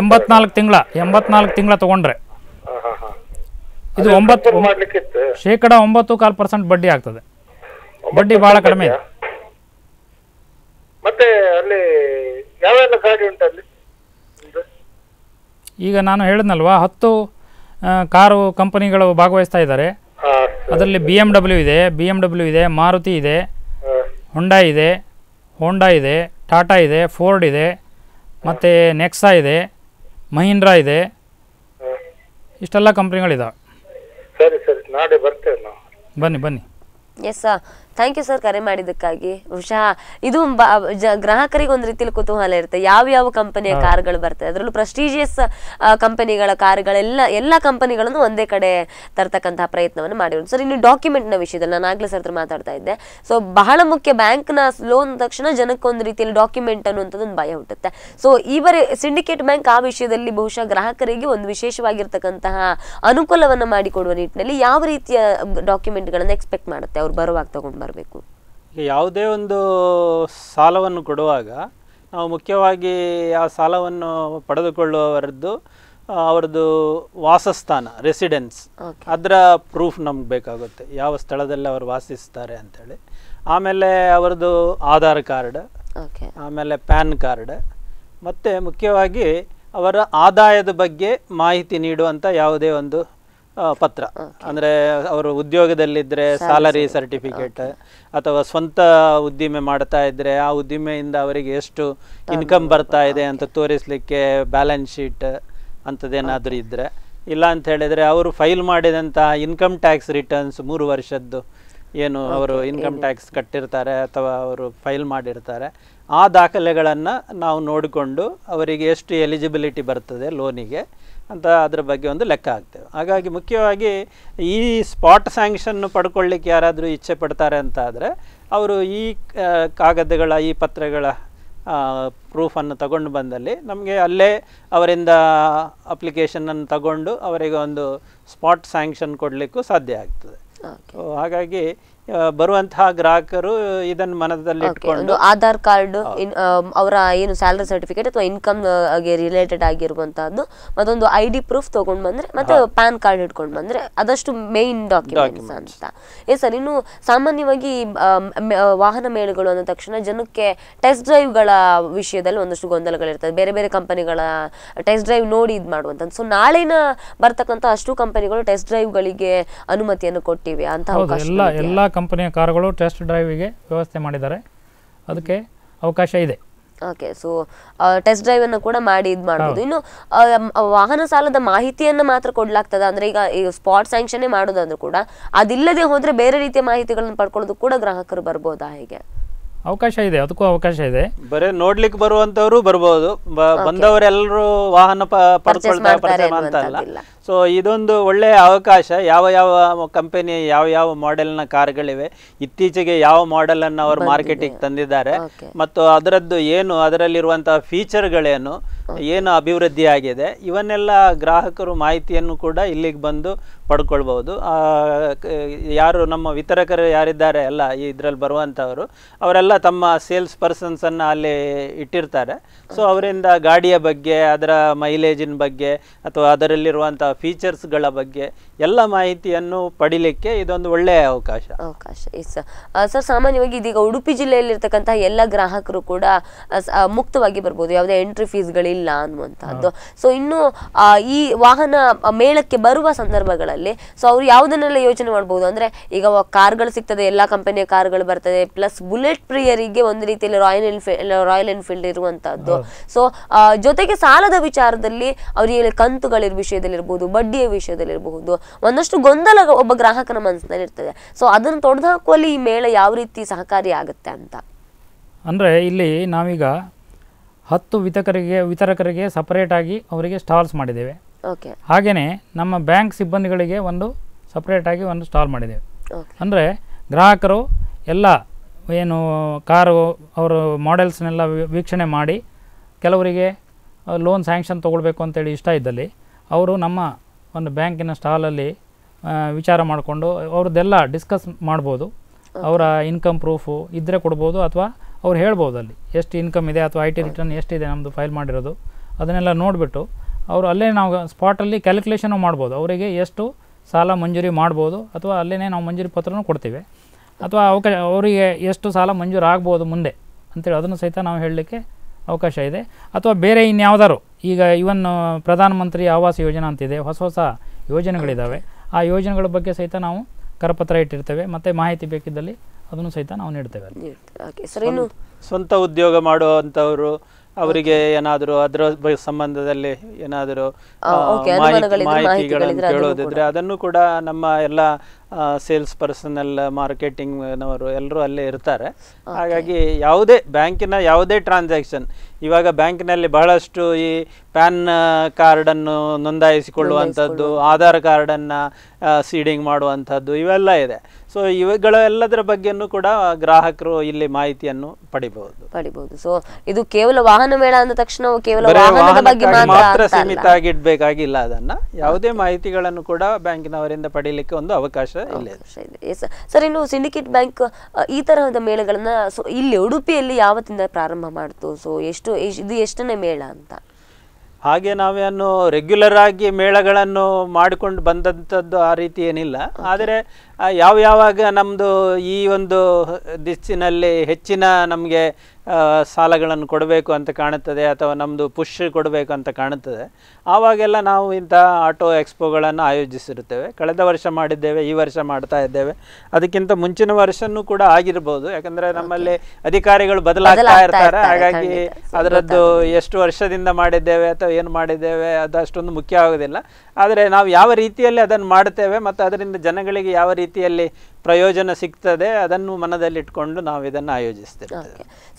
ಎಂಬತ್ನಾಲ್ಕು ತಿಂಗಳ ಎಂಬತ್ನಾಲ್ಕು ತಿಂಗಳ ತಗೊಂಡ್ರೆ ಇದು ಒಂಬತ್ತು ಶೇಕಡ ಒಂಬತ್ತು ಕಾಲು ಪರ್ಸೆಂಟ್ ಬಡ್ಡಿ ಆಗ್ತದೆ ಬಡ್ಡಿ ಬಹಳ ಕಡಿಮೆ ಇದೆ ಮತ್ತೆ ಅಲ್ಲಿ ಯಾವೆಲ್ಲ ಗಾಡಿ ಉಂಟು ಈಗ ನಾನು ಹೇಳಿದ್ನಲ್ವಾ ಹತ್ತು ಕಾರು ಕಂಪನಿಗಳು ಭಾಗವಹಿಸ್ತಾ ಇದ್ದಾರೆ ಅದರಲ್ಲಿ ಬಿ ಎಮ್ ಡಬ್ಲ್ಯೂ ಇದೆ ಬಿ ಎಮ್ ಡಬ್ಲ್ಯೂ ಇದೆ ಮಾರುತಿ ಇದೆ ಹೊಂಡಾ ಇದೆ ಹೋಂಡಾ ಇದೆ ಟಾಟಾ ಇದೆ ಫೋರ್ಡ್ ಇದೆ ಮತ್ತು ನೆಕ್ಸಾ ಇದೆ ಮಹೀಂದ್ರಾ ಇದೆ ಇಷ್ಟೆಲ್ಲ ಕಂಪ್ನಿಗಳಿದಾವೆ ಸರಿ ಸರಿ ನಾಳೆ ಬರ್ತೇವೆ ನಾವು ಬನ್ನಿ ಬನ್ನಿ ಎಸ್ ಥ್ಯಾಂಕ್ ಯು ಸರ್ ಕರೆ ಮಾಡಿದ್ದಕ್ಕಾಗಿ ಹುಷಾ ಇದು ಗ್ರಾಹಕರಿಗೆ ಒಂದು ರೀತಿಯಲ್ಲಿ ಕುತೂಹಲ ಇರುತ್ತೆ ಯಾವ ಯಾವ ಕಂಪನಿಯ ಕಾರ್ಗಳು ಬರ್ತದೆ ಅದರಲ್ಲೂ ಪ್ರೆಸ್ಟೀಜಿಯಸ್ ಕಂಪನಿಗಳ ಕಾರ್ಗಳೆಲ್ಲ ಎಲ್ಲ ಕಂಪನಿಗಳನ್ನು ಒಂದೇ ಕಡೆ ತರ್ತಕ್ಕಂತಹ ಪ್ರಯತ್ನವನ್ನು ಮಾಡಿರೋದು ಸರ್ ಇನ್ನು ಡಾಕ್ಯುಮೆಂಟ್ನ ವಿಷಯದಲ್ಲಿ ನಾನು ಆಗ್ಲೇ ಸರ್ ಮಾತಾಡ್ತಾ ಇದ್ದೆ ಸೊ ಬಹಳ ಮುಖ್ಯ ಬ್ಯಾಂಕ್ನ ಲೋನ್ ತಕ್ಷಣ ಜನಕ್ಕೆ ಒಂದು ರೀತಿಯಲ್ಲಿ ಡಾಕ್ಯುಮೆಂಟ್ ಅನ್ನುವಂಥದ್ದು ಒಂದು ಭಯ ಹುಟ್ಟುತ್ತೆ ಸೊ ಈ ಬರೆ ಸಿಂಡಿಕೇಟ್ ಬ್ಯಾಂಕ್ ಆ ವಿಷಯದಲ್ಲಿ ಬಹುಶಃ ಗ್ರಾಹಕರಿಗೆ ಒಂದು ವಿಶೇಷವಾಗಿರ್ತಕ್ಕಂತಹ ಅನುಕೂಲವನ್ನು ಮಾಡಿಕೊಡುವ ನಿಟ್ಟಿನಲ್ಲಿ ಯಾವ ರೀತಿಯ ಡಾಕ್ಯುಮೆಂಟ್ಗಳನ್ನು ಎಕ್ಸ್ಪೆಕ್ಟ್ ಮಾಡುತ್ತೆ ಅವ್ರು ಬರುವಾಗ ತಗೊಂಡ್ಬಾರ್ದು ಬರಬೇಕು ಯಾವುದೇ ಒಂದು ಸಾಲವನ್ನು ಕೊಡುವಾಗ ನಾವು ಮುಖ್ಯವಾಗಿ ಆ ಸಾಲವನ್ನು ಪಡೆದುಕೊಳ್ಳುವವರದ್ದು ಅವರದ್ದು ವಾಸಸ್ಥಾನ ರೆಸಿಡೆನ್ಸ್ ಅದರ ಪ್ರೂಫ್ ನಮ್ಗೆ ಬೇಕಾಗುತ್ತೆ ಯಾವ ಸ್ಥಳದಲ್ಲಿ ಅವರು ವಾಸಿಸ್ತಾರೆ ಅಂಥೇಳಿ ಆಮೇಲೆ ಅವರದ್ದು ಆಧಾರ್ ಕಾರ್ಡ್ ಆಮೇಲೆ ಪ್ಯಾನ್ ಕಾರ್ಡ್ ಮತ್ತು ಮುಖ್ಯವಾಗಿ ಅವರ ಆದಾಯದ ಬಗ್ಗೆ ಮಾಹಿತಿ ನೀಡುವಂಥ ಯಾವುದೇ ಒಂದು ಪತ್ರ ಅಂದರೆ ಅವರು ಉದ್ಯೋಗದಲ್ಲಿದ್ದರೆ ಸ್ಯಾಲರಿ ಸರ್ಟಿಫಿಕೇಟ್ ಅಥವಾ ಸ್ವಂತ ಉದ್ದಿಮೆ ಮಾಡ್ತಾ ಇದ್ದರೆ ಆ ಉದ್ದಿಮೆಯಿಂದ ಅವರಿಗೆ ಎಷ್ಟು ಇನ್ಕಮ್ ಬರ್ತಾ ಇದೆ ಅಂತ ತೋರಿಸಲಿಕ್ಕೆ ಬ್ಯಾಲೆನ್ಸ್ ಶೀಟ್ ಅಂಥದ್ದೇನಾದರೂ ಇದ್ದರೆ ಇಲ್ಲ ಅಂತ ಹೇಳಿದರೆ ಅವರು ಫೈಲ್ ಮಾಡಿದಂಥ ಇನ್ಕಮ್ ಟ್ಯಾಕ್ಸ್ ರಿಟರ್ನ್ಸ್ ಮೂರು ವರ್ಷದ್ದು ಏನು ಅವರು ಇನ್ಕಮ್ ಟ್ಯಾಕ್ಸ್ ಕಟ್ಟಿರ್ತಾರೆ ಅಥವಾ ಅವರು ಫೈಲ್ ಮಾಡಿರ್ತಾರೆ ಆ ದಾಖಲೆಗಳನ್ನು ನಾವು ನೋಡಿಕೊಂಡು ಅವರಿಗೆ ಎಷ್ಟು ಎಲಿಜಿಬಿಲಿಟಿ ಬರ್ತದೆ ಲೋನಿಗೆ ಅಂತ ಅದರ ಬಗ್ಗೆ ಒಂದು ಲೆಕ್ಕ ಹಾಕ್ತೇವೆ ಹಾಗಾಗಿ ಮುಖ್ಯವಾಗಿ ಈ ಸ್ಪಾಟ್ ಸ್ಯಾಂಕ್ಷನ್ನು ಪಡ್ಕೊಳ್ಳಿಕ್ಕೆ ಯಾರಾದರೂ ಇಚ್ಛೆ ಪಡ್ತಾರೆ ಅಂತ ಆದರೆ ಅವರು ಈ ಕಾಗದಗಳ ಈ ಪತ್ರಗಳ ಪ್ರೂಫನ್ನು ತಗೊಂಡು ಬಂದಲ್ಲಿ ನಮಗೆ ಅಲ್ಲೇ ಅವರಿಂದ ಅಪ್ಲಿಕೇಶನನ್ನು ತಗೊಂಡು ಅವರಿಗೆ ಒಂದು ಸ್ಪಾಟ್ ಸ್ಯಾಂಕ್ಷನ್ ಕೊಡಲಿಕ್ಕೂ ಸಾಧ್ಯ ಆಗ್ತದೆ ಹಾಗಾಗಿ ಬರುವಂತಹ ಗ್ರಾಹಕರು ಇದನ್ನ ಮನದಲ್ಲಿ ಇಟ್ಕೊಂಡು ಆಧಾರ್ ಕಾರ್ಡ್ ಅವರ ಏನು ಸ್ಯಾಲರಿ ಸರ್ಟಿಫಿಕೇಟ್ ಅಥವಾ ಇನ್ಕಮ್ ಗೆ ರಿಲೇಟೆಡ್ ಆಗಿರುವಂತಹದ್ದು ಮತ್ತೊಂದು ಐ ಡಿ ಪ್ರೂಫ್ ತಗೊಂಡ್ ಬಂದ್ರೆ ಮತ್ತೆ ಪ್ಯಾನ್ ಕಾರ್ಡ್ ಇಟ್ಕೊಂಡ್ ಬಂದ್ರೆ ಅದಷ್ಟು ಮೇನ್ ಡಾಕ್ಯುಮೆಂಟ್ಸ್ ಅಂತ ಏ ಸರ್ ಇನ್ನು ಸಾಮಾನ್ಯವಾಗಿ ವಾಹನ ಮೇಳಗಳು ಅಂದ ತಕ್ಷಣ ಜನಕ್ಕೆ ಟೆಸ್ಟ್ ಡ್ರೈವ್ ಗಳ ವಿಷಯದಲ್ಲಿ ಒಂದಷ್ಟು ಗೊಂದಲಗಳಿರ್ತದೆ ಬೇರೆ ಬೇರೆ ಕಂಪನಿಗಳ ಟೆಸ್ಟ್ ಡ್ರೈವ್ ನೋಡಿ ಇದ್ ಮಾಡುವಂತ ಸೊ ನಾಳಿನ ಬರ್ತಕ್ಕಂಥ ಅಷ್ಟು ಕಂಪನಿಗಳು ಟೆಸ್ಟ್ ಡ್ರೈವ್ ಗಳಿಗೆ ಅನುಮತಿಯನ್ನು ಕೊಟ್ಟಿವೆ ಅಂತ ಅವಕಾಶ ಕಂಪನಿಯ ಕಾರುಗಳು ಟೆಸ್ಟ್ ಡ್ರೈವಿಗೆ ವ್ಯವಸ್ಥೆ ಮಾಡಿದ್ದಾರೆ ಅದಕ್ಕೆ ಅವಕಾಶ ಇದೆ ಓಕೆ ಸೊ ಟೆಸ್ಟ್ ಡ್ರೈವ್ ಅನ್ನು ಕೂಡ ಮಾಡಿ ಇದು ಮಾಡ್ಬೋದು ಇನ್ನು ವಾಹನ ಸಾಲದ ಮಾಹಿತಿಯನ್ನ ಮಾತ್ರ ಕೊಡ್ಲಾಗ್ತದ ಅಂದ್ರೆ ಈಗ ಈ ಸ್ಪಾಟ್ ಸ್ಯಾಂಕ್ಷನ್ ಮಾಡೋದಂದ್ರೂ ಕೂಡ ಅದಿಲ್ಲದೆ ಹೋದ್ರೆ ಬೇರೆ ರೀತಿಯ ಮಾಹಿತಿಗಳನ್ನು ಪಡ್ಕೊಳ್ಳೋದು ಕೂಡ ಗ್ರಾಹಕರು ಬರ್ಬೋದಾ ಹೇಗೆ ಅವಕಾಶ ಇದೆ ಅದಕ್ಕೂ ಅವಕಾಶ ಇದೆ ಬರೀ ನೋಡ್ಲಿಕ್ಕೆ ಬರುವಂತವರು ಬರ್ಬೋದು ಬಂದವರೆಲ್ಲರೂ ವಾಹನ ಪರ್ಚೇಸ್ ಸೊ ಇದೊಂದು ಒಳ್ಳೆಯ ಅವಕಾಶ ಯಾವ ಯಾವ ಕಂಪನಿ ಯಾವ ಯಾವ ಮಾಡೆಲ್ನ ಕಾರ್ಗಳಿವೆ ಇತ್ತೀಚೆಗೆ ಯಾವ ಮಾಡೆಲನ್ನು ಅವರು ಮಾರ್ಕೆಟಿಗೆ ತಂದಿದ್ದಾರೆ ಮತ್ತು ಅದರದ್ದು ಏನು ಅದರಲ್ಲಿರುವಂತಹ ಫೀಚರ್ಗಳೇನು ಏನು ಅಭಿವೃದ್ಧಿ ಆಗಿದೆ ಇವನ್ನೆಲ್ಲ ಗ್ರಾಹಕರು ಮಾಹಿತಿಯನ್ನು ಕೂಡ ಇಲ್ಲಿಗೆ ಬಂದು ಪಡ್ಕೊಳ್ಬಹುದು ಯಾರು ನಮ್ಮ ವಿತರಕರು ಯಾರಿದ್ದಾರೆ ಎಲ್ಲ ಇದರಲ್ಲಿ ಬರುವಂಥವರು ಅವರೆಲ್ಲ ತಮ್ಮ ಸೇಲ್ಸ್ ಪರ್ಸನ್ಸನ್ನು ಅಲ್ಲಿ ಇಟ್ಟಿರ್ತಾರೆ ಸೊ ಅವರಿಂದ ಗಾಡಿಯ ಬಗ್ಗೆ ಅದರ ಮೈಲೇಜಿನ ಬಗ್ಗೆ ಅಥವಾ ಅದರಲ್ಲಿರುವಂಥ ಫೀಚರ್ಸ್ಗಳ ಬಗ್ಗೆ ಎಲ್ಲ ಮಾಹಿತಿಯನ್ನು ಪಡಿಲಿಕ್ಕೆ ಇದೊಂದು ಒಳ್ಳೆಯ ಅವಕಾಶ ಅವಕಾಶ ಇಸ್ ಸರ್ ಸಾಮಾನ್ಯವಾಗಿ ಇದೀಗ ಉಡುಪಿ ಜಿಲ್ಲೆಯಲ್ಲಿರ್ತಕ್ಕಂತಹ ಎಲ್ಲ ಗ್ರಾಹಕರು ಕೂಡ ಮುಕ್ತವಾಗಿ ಬರ್ಬೋದು ಯಾವುದೇ ಎಂಟ್ರಿ ಫೀಸ್ ಇಲ್ಲ ಅನ್ನುವಂಥದ್ದು ಸೊ ಇನ್ನು ಈ ವಾಹನ ಮೇಳಕ್ಕೆ ಬರುವ ಸಂದರ್ಭಗಳಲ್ಲಿ ಸೊ ಅವ್ರು ಯಾವುದನ್ನೆಲ್ಲ ಯೋಚನೆ ಮಾಡ್ಬೋದು ಅಂದ್ರೆ ಈಗ ಕಾರ್ಗಳು ಸಿಗ್ತದೆ ಎಲ್ಲಾ ಕಂಪನಿಯ ಕಾರ್ಗಳು ಬರ್ತದೆ ಪ್ಲಸ್ ಬುಲೆಟ್ ಪ್ರಿಯರಿಗೆ ಒಂದು ರೀತಿಯಲ್ಲಿ ರಾಯಲ್ ಎನ್ಫೀಲ್ಡ್ ರಾಯಲ್ ಎನ್ಫೀಲ್ಡ್ ಇರುವಂತಹದ್ದು ಸೊ ಜೊತೆಗೆ ಸಾಲದ ವಿಚಾರದಲ್ಲಿ ಅವರಿಗೆ ಕಂತುಗಳ ವಿಷಯದಲ್ಲಿ ಬಡ್ಡಿಯ ವಿಷಯದಲ್ಲಿರಬಹುದು ಒಂದಷ್ಟು ಗೊಂದಲ ಒಬ್ಬ ಗ್ರಾಹಕನ ಮನಸ್ಸಿನಲ್ಲಿ ಇರ್ತದೆ ಸೊ ಅದನ್ನು ತೊಡೆದು ಹಾಕುವಲ್ಲಿ ಈ ಮೇಳ ಯಾವ ರೀತಿ ಸಹಕಾರಿ ಆಗುತ್ತೆ ಅಂತ ಅಂದರೆ ಇಲ್ಲಿ ನಾವೀಗ ಹತ್ತು ವಿತರಕರಿಗೆ ವಿತರಕರಿಗೆ ಆಗಿ ಅವರಿಗೆ ಸ್ಟಾಲ್ಸ್ ಮಾಡಿದ್ದೇವೆ ಓಕೆ ಹಾಗೆಯೇ ನಮ್ಮ ಬ್ಯಾಂಕ್ ಸಿಬ್ಬಂದಿಗಳಿಗೆ ಒಂದು ಸಪ್ರೇಟಾಗಿ ಒಂದು ಸ್ಟಾಲ್ ಮಾಡಿದ್ದೇವೆ ಅಂದರೆ ಗ್ರಾಹಕರು ಎಲ್ಲ ಏನು ಕಾರು ಅವರು ಮಾಡೆಲ್ಸ್ನೆಲ್ಲ ವೀಕ್ಷಣೆ ಮಾಡಿ ಕೆಲವರಿಗೆ ಲೋನ್ ಸ್ಯಾಂಕ್ಷನ್ ತೊಗೊಳ್ಬೇಕು ಅಂತೇಳಿ ಇಷ್ಟ ಇದ್ದಲ್ಲಿ ಅವರು ನಮ್ಮ ಒಂದು ಬ್ಯಾಂಕಿನ ಸ್ಟಾಲಲ್ಲಿ ವಿಚಾರ ಮಾಡಿಕೊಂಡು ಅವ್ರದ್ದೆಲ್ಲ ಡಿಸ್ಕಸ್ ಮಾಡ್ಬೋದು ಅವರ ಇನ್ಕಮ್ ಪ್ರೂಫು ಇದ್ದರೆ ಕೊಡ್ಬೋದು ಅಥವಾ ಅವ್ರು ಹೇಳ್ಬೋದು ಅಲ್ಲಿ ಎಷ್ಟು ಇನ್ಕಮ್ ಇದೆ ಅಥವಾ ಐ ಟಿ ರಿಟರ್ನ್ ಎಷ್ಟಿದೆ ನಮ್ಮದು ಫೈಲ್ ಮಾಡಿರೋದು ಅದನ್ನೆಲ್ಲ ನೋಡಿಬಿಟ್ಟು ಅವರು ಅಲ್ಲೇ ನಾವು ಸ್ಪಾಟಲ್ಲಿ ಕ್ಯಾಲ್ಕುಲೇಷನು ಮಾಡ್ಬೋದು ಅವರಿಗೆ ಎಷ್ಟು ಸಾಲ ಮಂಜೂರಿ ಮಾಡ್ಬೋದು ಅಥವಾ ಅಲ್ಲೇ ನಾವು ಮಂಜೂರಿ ಪತ್ರನೂ ಕೊಡ್ತೀವಿ ಅಥವಾ ಅವಕಾಶ ಅವರಿಗೆ ಎಷ್ಟು ಸಾಲ ಮಂಜೂರು ಆಗ್ಬೋದು ಮುಂದೆ ಅಂತೇಳಿ ಅದನ್ನು ಸಹಿತ ನಾವು ಹೇಳಲಿಕ್ಕೆ ಅವಕಾಶ ಇದೆ ಅಥವಾ ಬೇರೆ ಇನ್ಯಾವುದಾದ್ರು ಈಗ ಇವನ್ ಪ್ರಧಾನಮಂತ್ರಿ ಆವಾಸ್ ಯೋಜನಾ ಅಂತಿದೆ ಹೊಸ ಹೊಸ ಯೋಜನೆಗಳಿದ್ದಾವೆ ಆ ಯೋಜನೆಗಳ ಬಗ್ಗೆ ಸಹಿತ ನಾವು ಕರಪತ್ರ ಇಟ್ಟಿರ್ತೇವೆ ಮತ್ತೆ ಮಾಹಿತಿ ಬೇಕಿದ್ದಲ್ಲಿ ಅದನ್ನು ಸಹಿತ ನಾವು ನೀಡ್ತೇವೆ ಸ್ವಂತ ಉದ್ಯೋಗ ಮಾಡುವಂತವರು ಅವರಿಗೆ ಏನಾದರೂ ಅದರ ಸಂಬಂಧದಲ್ಲಿ ಏನಾದರೂ ಮಾಹಿತಿಗಳನ್ನು ಕೇಳೋದಿದ್ರೆ ಅದನ್ನು ಕೂಡ ನಮ್ಮ ಎಲ್ಲ ಸೇಲ್ಸ್ ಪರ್ಸನಲ್ ಮಾರ್ಕೆಟಿಂಗ್ ನವರು ಎಲ್ಲರೂ ಅಲ್ಲೇ ಇರ್ತಾರೆ ಹಾಗಾಗಿ ಯಾವುದೇ ಬ್ಯಾಂಕಿನ ಯಾವುದೇ ಟ್ರಾನ್ಸಾಕ್ಷನ್ ಇವಾಗ ಬ್ಯಾಂಕಿನಲ್ಲಿ ಬಹಳಷ್ಟು ಈ ಪ್ಯಾನ್ ಕಾರ್ಡನ್ನು ನೋಂದಾಯಿಸಿಕೊಳ್ಳುವಂಥದ್ದು ಆಧಾರ್ ಕಾರ್ಡನ್ನು ಸೀಡಿಂಗ್ ಮಾಡುವಂಥದ್ದು ಇವೆಲ್ಲ ಇದೆ ಸೊ ಎಲ್ಲದರ ಬಗ್ಗೆನೂ ಕೂಡ ಗ್ರಾಹಕರು ಇಲ್ಲಿ ಮಾಹಿತಿಯನ್ನು ಪಡಿಬಹುದು ಪಡಿಬಹುದು ಸೊ ಇದು ಕೇವಲ ವಾಹನ ಮೇಳ ಅಂದ ತಕ್ಷಣ ಕೇವಲ ಮಾತ್ರ ಸೀಮಿತ ಆಗಿಡ್ಬೇಕಾಗಿಲ್ಲ ಅದನ್ನ ಯಾವುದೇ ಮಾಹಿತಿಗಳನ್ನು ಕೂಡ ಬ್ಯಾಂಕಿನವರಿಂದ ಪಡೀಲಿಕ್ಕೆ ಒಂದು ಅವಕಾಶ ಇಲ್ಲ ಸರ್ ಇನ್ನು ಸಿಂಡಿಕೇಟ್ ಬ್ಯಾಂಕ್ ಈ ತರಹದ ಮೇಳಗಳನ್ನ ಸೊ ಇಲ್ಲಿ ಉಡುಪಿಯಲ್ಲಿ ಯಾವತ್ತಿಂದ ಪ್ರಾರಂಭ ಮಾಡ್ತು ಸೊ ಎಷ್ಟು ಇದು ಎಷ್ಟನೇ ಮೇಳ ಅಂತ ಹಾಗೆ ನಾವೇನು ರೆಗ್ಯುಲರ್ ಆಗಿ ಮೇಳಗಳನ್ನು ಮಾಡಿಕೊಂಡು ಬಂದಂಥದ್ದು ಆ ರೀತಿ ಏನಿಲ್ಲ ಆದರೆ ಯಾವ ಯಾವಾಗ ನಮ್ಮದು ಈ ಒಂದು ದಿಸ್ಸಿನಲ್ಲಿ ಹೆಚ್ಚಿನ ನಮಗೆ ಸಾಲಗಳನ್ನು ಕೊಡಬೇಕು ಅಂತ ಕಾಣುತ್ತದೆ ಅಥವಾ ನಮ್ಮದು ಪುಷ್ ಕೊಡಬೇಕು ಅಂತ ಕಾಣುತ್ತದೆ ಆವಾಗೆಲ್ಲ ನಾವು ಇಂಥ ಆಟೋ ಎಕ್ಸ್ಪೋಗಳನ್ನು ಆಯೋಜಿಸಿರುತ್ತೇವೆ ಕಳೆದ ವರ್ಷ ಮಾಡಿದ್ದೇವೆ ಈ ವರ್ಷ ಮಾಡ್ತಾ ಇದ್ದೇವೆ ಅದಕ್ಕಿಂತ ಮುಂಚಿನ ವರ್ಷನೂ ಕೂಡ ಆಗಿರ್ಬೋದು ಯಾಕಂದರೆ ನಮ್ಮಲ್ಲಿ ಅಧಿಕಾರಿಗಳು ಬದಲಾಗ್ತಾ ಇರ್ತಾರೆ ಹಾಗಾಗಿ ಅದರದ್ದು ಎಷ್ಟು ವರ್ಷದಿಂದ ಮಾಡಿದ್ದೇವೆ ಅಥವಾ ಏನು ಮಾಡಿದ್ದೇವೆ ಅದು ಅಷ್ಟೊಂದು ಮುಖ್ಯ ಆಗೋದಿಲ್ಲ ಆದರೆ ನಾವು ಯಾವ ರೀತಿಯಲ್ಲಿ ಅದನ್ನು ಮಾಡುತ್ತೇವೆ ಮತ್ತು ಅದರಿಂದ ಜನಗಳಿಗೆ ಯಾವ ರೀತಿಯಲ್ಲಿ ಪ್ರಯೋಜನ ಸಿಗ್ತದೆ ಅದನ್ನು ಮನದಲ್ಲಿಟ್ಕೊಂಡು ನಾವು ಇದನ್ನು ಆಯೋಜಿಸ್ತೇವೆ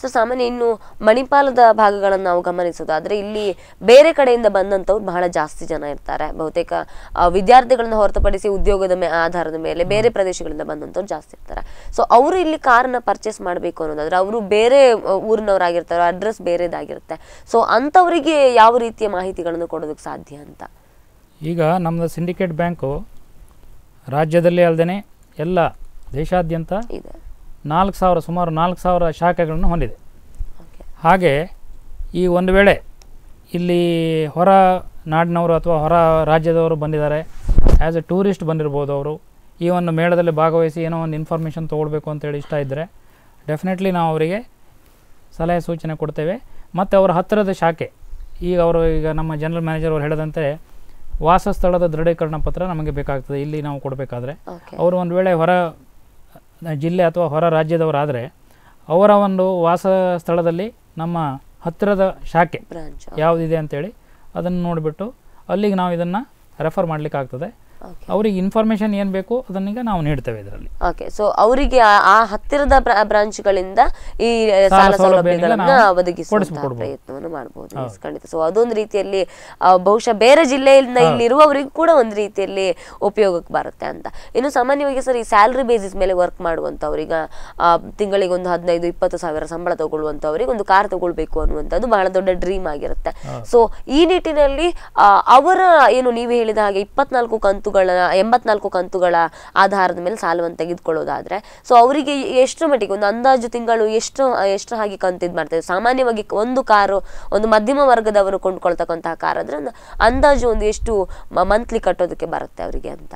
ಸೊ ಸಾಮಾನ್ಯ ಇನ್ನು ಮಣಿಪಾಲದ ಭಾಗಗಳನ್ನು ನಾವು ಆದರೆ ಇಲ್ಲಿ ಬೇರೆ ಕಡೆಯಿಂದ ಬಂದಂಥವ್ರು ಬಹಳ ಜಾಸ್ತಿ ಜನ ಇರ್ತಾರೆ ಬಹುತೇಕ ವಿದ್ಯಾರ್ಥಿಗಳನ್ನು ಹೊರತುಪಡಿಸಿ ಉದ್ಯೋಗದ ಆಧಾರದ ಮೇಲೆ ಬೇರೆ ಪ್ರದೇಶಗಳಿಂದ ಬಂದಂಥವ್ರು ಜಾಸ್ತಿ ಇರ್ತಾರೆ ಸೊ ಅವರು ಇಲ್ಲಿ ಕಾರನ್ನ ಪರ್ಚೇಸ್ ಮಾಡಬೇಕು ಅನ್ನೋದಾದ್ರೆ ಅವರು ಬೇರೆ ಊರಿನವರಾಗಿರ್ತಾರೆ ಅಡ್ರೆಸ್ ಬೇರೆದಾಗಿರುತ್ತೆ ಸೊ ಅಂಥವರಿಗೆ ಯಾವ ರೀತಿಯ ಮಾಹಿತಿಗಳನ್ನು ಕೊಡೋದಕ್ಕೆ ಸಾಧ್ಯ ಅಂತ ಈಗ ನಮ್ಮದು ಸಿಂಡಿಕೇಟ್ ಬ್ಯಾಂಕು ರಾಜ್ಯದಲ್ಲಿ ಅಲ್ಲದೆ ಎಲ್ಲ ದೇಶಾದ್ಯಂತ ನಾಲ್ಕು ಸಾವಿರ ಸುಮಾರು ನಾಲ್ಕು ಸಾವಿರ ಶಾಖೆಗಳನ್ನು ಹೊಂದಿದೆ ಹಾಗೆ ಈ ಒಂದು ವೇಳೆ ಇಲ್ಲಿ ಹೊರ ನಾಡಿನವರು ಅಥವಾ ಹೊರ ರಾಜ್ಯದವರು ಬಂದಿದ್ದಾರೆ ಆ್ಯಸ್ ಎ ಟೂರಿಸ್ಟ್ ಬಂದಿರ್ಬೋದು ಅವರು ಈ ಒಂದು ಮೇಳದಲ್ಲಿ ಭಾಗವಹಿಸಿ ಏನೋ ಒಂದು ಇನ್ಫಾರ್ಮೇಷನ್ ತೊಗೊಳ್ಬೇಕು ಅಂತೇಳಿ ಇಷ್ಟ ಇದ್ದರೆ ಡೆಫಿನೆಟ್ಲಿ ನಾವು ಅವರಿಗೆ ಸಲಹೆ ಸೂಚನೆ ಕೊಡ್ತೇವೆ ಮತ್ತು ಅವರ ಹತ್ತಿರದ ಶಾಖೆ ಈಗ ಅವರು ಈಗ ನಮ್ಮ ಜನರಲ್ ಮ್ಯಾನೇಜರ್ ಅವರು ಹೇಳಿದಂತೆ ವಾಸಸ್ಥಳದ ದೃಢೀಕರಣ ಪತ್ರ ನಮಗೆ ಬೇಕಾಗ್ತದೆ ಇಲ್ಲಿ ನಾವು ಕೊಡಬೇಕಾದ್ರೆ ಅವರು ಒಂದು ವೇಳೆ ಹೊರ ಜಿಲ್ಲೆ ಅಥವಾ ಹೊರ ರಾಜ್ಯದವರಾದರೆ ಅವರ ಒಂದು ವಾಸ ಸ್ಥಳದಲ್ಲಿ ನಮ್ಮ ಹತ್ತಿರದ ಶಾಖೆ ಯಾವುದಿದೆ ಅಂತೇಳಿ ಅದನ್ನು ನೋಡಿಬಿಟ್ಟು ಅಲ್ಲಿಗೆ ನಾವು ಇದನ್ನು ರೆಫರ್ ಮಾಡಲಿಕ್ಕಾಗ್ತದೆ ಅವರಿಗೆ ಇನ್ಫಾರ್ಮೇಶನ್ ಏನು ಬೇಕು ಈಗ ನಾವು ನೀಡ್ತೇವೆ ಇದರಲ್ಲಿ ಓಕೆ ಸೊ ಅವರಿಗೆ ಆ ಹತ್ತಿರದ ಬ್ರಾಂಚ್ಗಳಿಂದ ಈ ಸಾಲ ಸೌಲಭ್ಯಗಳನ್ನು ಒದಗಿಸುವ ಪ್ರಯತ್ನವನ್ನು ಮಾಡಬಹುದು ಸೊ ಅದೊಂದು ರೀತಿಯಲ್ಲಿ ಬಹುಶಃ ಬೇರೆ ಜಿಲ್ಲೆಯಿಂದ ಇಲ್ಲಿರುವವರಿಗೂ ಕೂಡ ಒಂದು ರೀತಿಯಲ್ಲಿ ಉಪಯೋಗಕ್ಕೆ ಬರುತ್ತೆ ಅಂತ ಇನ್ನು ಸಾಮಾನ್ಯವಾಗಿ ಸರ್ ಈ ಸ್ಯಾಲರಿ ಬೇಸಿಸ್ ಮೇಲೆ ವರ್ಕ್ ಮಾಡುವಂಥವ್ರೀಗ ತಿಂಗಳಿಗೆ ಒಂದು ಹದಿನೈದು ಇಪ್ಪತ್ತು ಸಾವಿರ ಸಂಬಳ ತಗೊಳ್ಳುವಂಥವ್ರಿಗೆ ಒಂದು ಕಾರ್ ತಗೊಳ್ಬೇಕು ಅನ್ನುವಂಥದ್ದು ಬಹಳ ದೊಡ್ಡ ಡ್ರೀಮ್ ಆಗಿರುತ್ತೆ ಸೊ ಈ ನಿಟ್ಟಿನಲ್ಲಿ ಅವರ ಏನು ನೀವು ಹೇಳಿದ ಹಾಗೆ ಇಪ್ಪತ್ನಾಲ್ಕು ಕಂತು ಕಂತುಗಳ ಎಂಬತ್ನಾಲ್ಕು ಕಂತುಗಳ ಆಧಾರದ ಮೇಲೆ ಸಾಲವನ್ನು ತೆಗೆದುಕೊಳ್ಳೋದಾದರೆ ಸೊ ಅವರಿಗೆ ಎಷ್ಟು ಮಟ್ಟಿಗೆ ಒಂದು ಅಂದಾಜು ತಿಂಗಳು ಎಷ್ಟು ಎಷ್ಟು ಹಾಗೆ ಇದು ಮಾಡ್ತೇವೆ ಸಾಮಾನ್ಯವಾಗಿ ಒಂದು ಕಾರು ಒಂದು ಮಧ್ಯಮ ವರ್ಗದವರು ಕೊಂಡ್ಕೊಳ್ತಕ್ಕಂತಹ ಕಾರ್ ಆದರೆ ಅಂದಾಜು ಒಂದು ಎಷ್ಟು ಮಂತ್ಲಿ ಕಟ್ಟೋದಕ್ಕೆ ಬರುತ್ತೆ ಅವರಿಗೆ ಅಂತ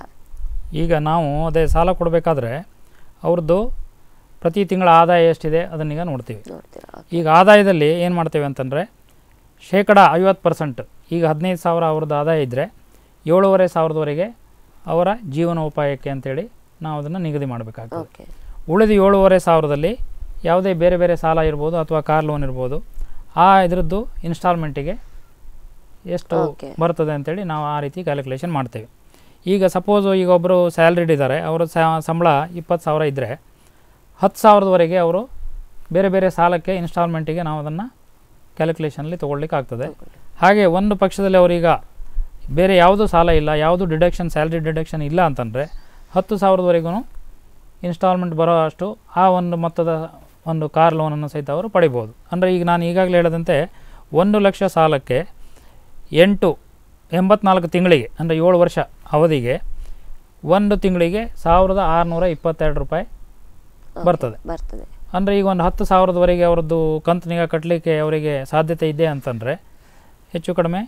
ಈಗ ನಾವು ಅದೇ ಸಾಲ ಕೊಡಬೇಕಾದ್ರೆ ಅವ್ರದ್ದು ಪ್ರತಿ ತಿಂಗಳ ಆದಾಯ ಎಷ್ಟಿದೆ ಅದನ್ನೀಗ ನೋಡ್ತೀವಿ ಈಗ ಆದಾಯದಲ್ಲಿ ಏನು ಮಾಡ್ತೇವೆ ಅಂತಂದರೆ ಶೇಕಡ ಐವತ್ತು ಪರ್ಸೆಂಟ್ ಈಗ ಹದಿನೈದು ಸಾವಿರ ಅವ್ರದ್ದು ಆದಾಯ ಇದ್ದರೆ ಏಳೂವರೆ ಸಾವಿರದವರೆಗೆ ಅವರ ಜೀವನೋಪಾಯಕ್ಕೆ ಅಂತೇಳಿ ನಾವು ಅದನ್ನು ನಿಗದಿ ಮಾಡಬೇಕಾಗ್ತದೆ ಉಳಿದ ಏಳುವರೆ ಸಾವಿರದಲ್ಲಿ ಯಾವುದೇ ಬೇರೆ ಬೇರೆ ಸಾಲ ಇರ್ಬೋದು ಅಥವಾ ಕಾರ್ ಲೋನ್ ಇರ್ಬೋದು ಆ ಇದರದ್ದು ಇನ್ಸ್ಟಾಲ್ಮೆಂಟಿಗೆ ಎಷ್ಟು ಬರ್ತದೆ ಅಂತೇಳಿ ನಾವು ಆ ರೀತಿ ಕ್ಯಾಲ್ಕುಲೇಷನ್ ಮಾಡ್ತೇವೆ ಈಗ ಸಪೋಸು ಈಗ ಒಬ್ಬರು ಸ್ಯಾಲ್ರಿಡ್ ಇದ್ದಾರೆ ಅವರ ಸಂಬಳ ಇಪ್ಪತ್ತು ಸಾವಿರ ಇದ್ದರೆ ಹತ್ತು ಸಾವಿರದವರೆಗೆ ಅವರು ಬೇರೆ ಬೇರೆ ಸಾಲಕ್ಕೆ ಇನ್ಸ್ಟಾಲ್ಮೆಂಟಿಗೆ ನಾವು ಅದನ್ನು ಕ್ಯಾಲ್ಕುಲೇಷನಲ್ಲಿ ತೊಗೊಳ್ಲಿಕ್ಕೆ ಆಗ್ತದೆ ಹಾಗೆ ಒಂದು ಪಕ್ಷದಲ್ಲಿ ಅವರೀಗ ಬೇರೆ ಯಾವುದೂ ಸಾಲ ಇಲ್ಲ ಯಾವುದು ಡಿಡಕ್ಷನ್ ಸ್ಯಾಲ್ರಿ ಡಿಡಕ್ಷನ್ ಇಲ್ಲ ಅಂತಂದರೆ ಹತ್ತು ಸಾವಿರದವರೆಗೂ ಇನ್ಸ್ಟಾಲ್ಮೆಂಟ್ ಬರೋ ಅಷ್ಟು ಆ ಒಂದು ಮೊತ್ತದ ಒಂದು ಕಾರ್ ಲೋನನ್ನು ಸಹಿತ ಅವರು ಪಡಿಬೋದು ಅಂದರೆ ಈಗ ನಾನು ಈಗಾಗಲೇ ಹೇಳದಂತೆ ಒಂದು ಲಕ್ಷ ಸಾಲಕ್ಕೆ ಎಂಟು ಎಂಬತ್ನಾಲ್ಕು ತಿಂಗಳಿಗೆ ಅಂದರೆ ಏಳು ವರ್ಷ ಅವಧಿಗೆ ಒಂದು ತಿಂಗಳಿಗೆ ಸಾವಿರದ ಆರುನೂರ ಇಪ್ಪತ್ತೆರಡು ರೂಪಾಯಿ ಬರ್ತದೆ ಬರ್ತದೆ ಅಂದರೆ ಈಗ ಒಂದು ಹತ್ತು ಸಾವಿರದವರೆಗೆ ಅವರದ್ದು ಕಂತನಿಗೆ ಕಟ್ಟಲಿಕ್ಕೆ ಅವರಿಗೆ ಸಾಧ್ಯತೆ ಇದೆ ಅಂತಂದರೆ ಹೆಚ್ಚು ಕಡಿಮೆ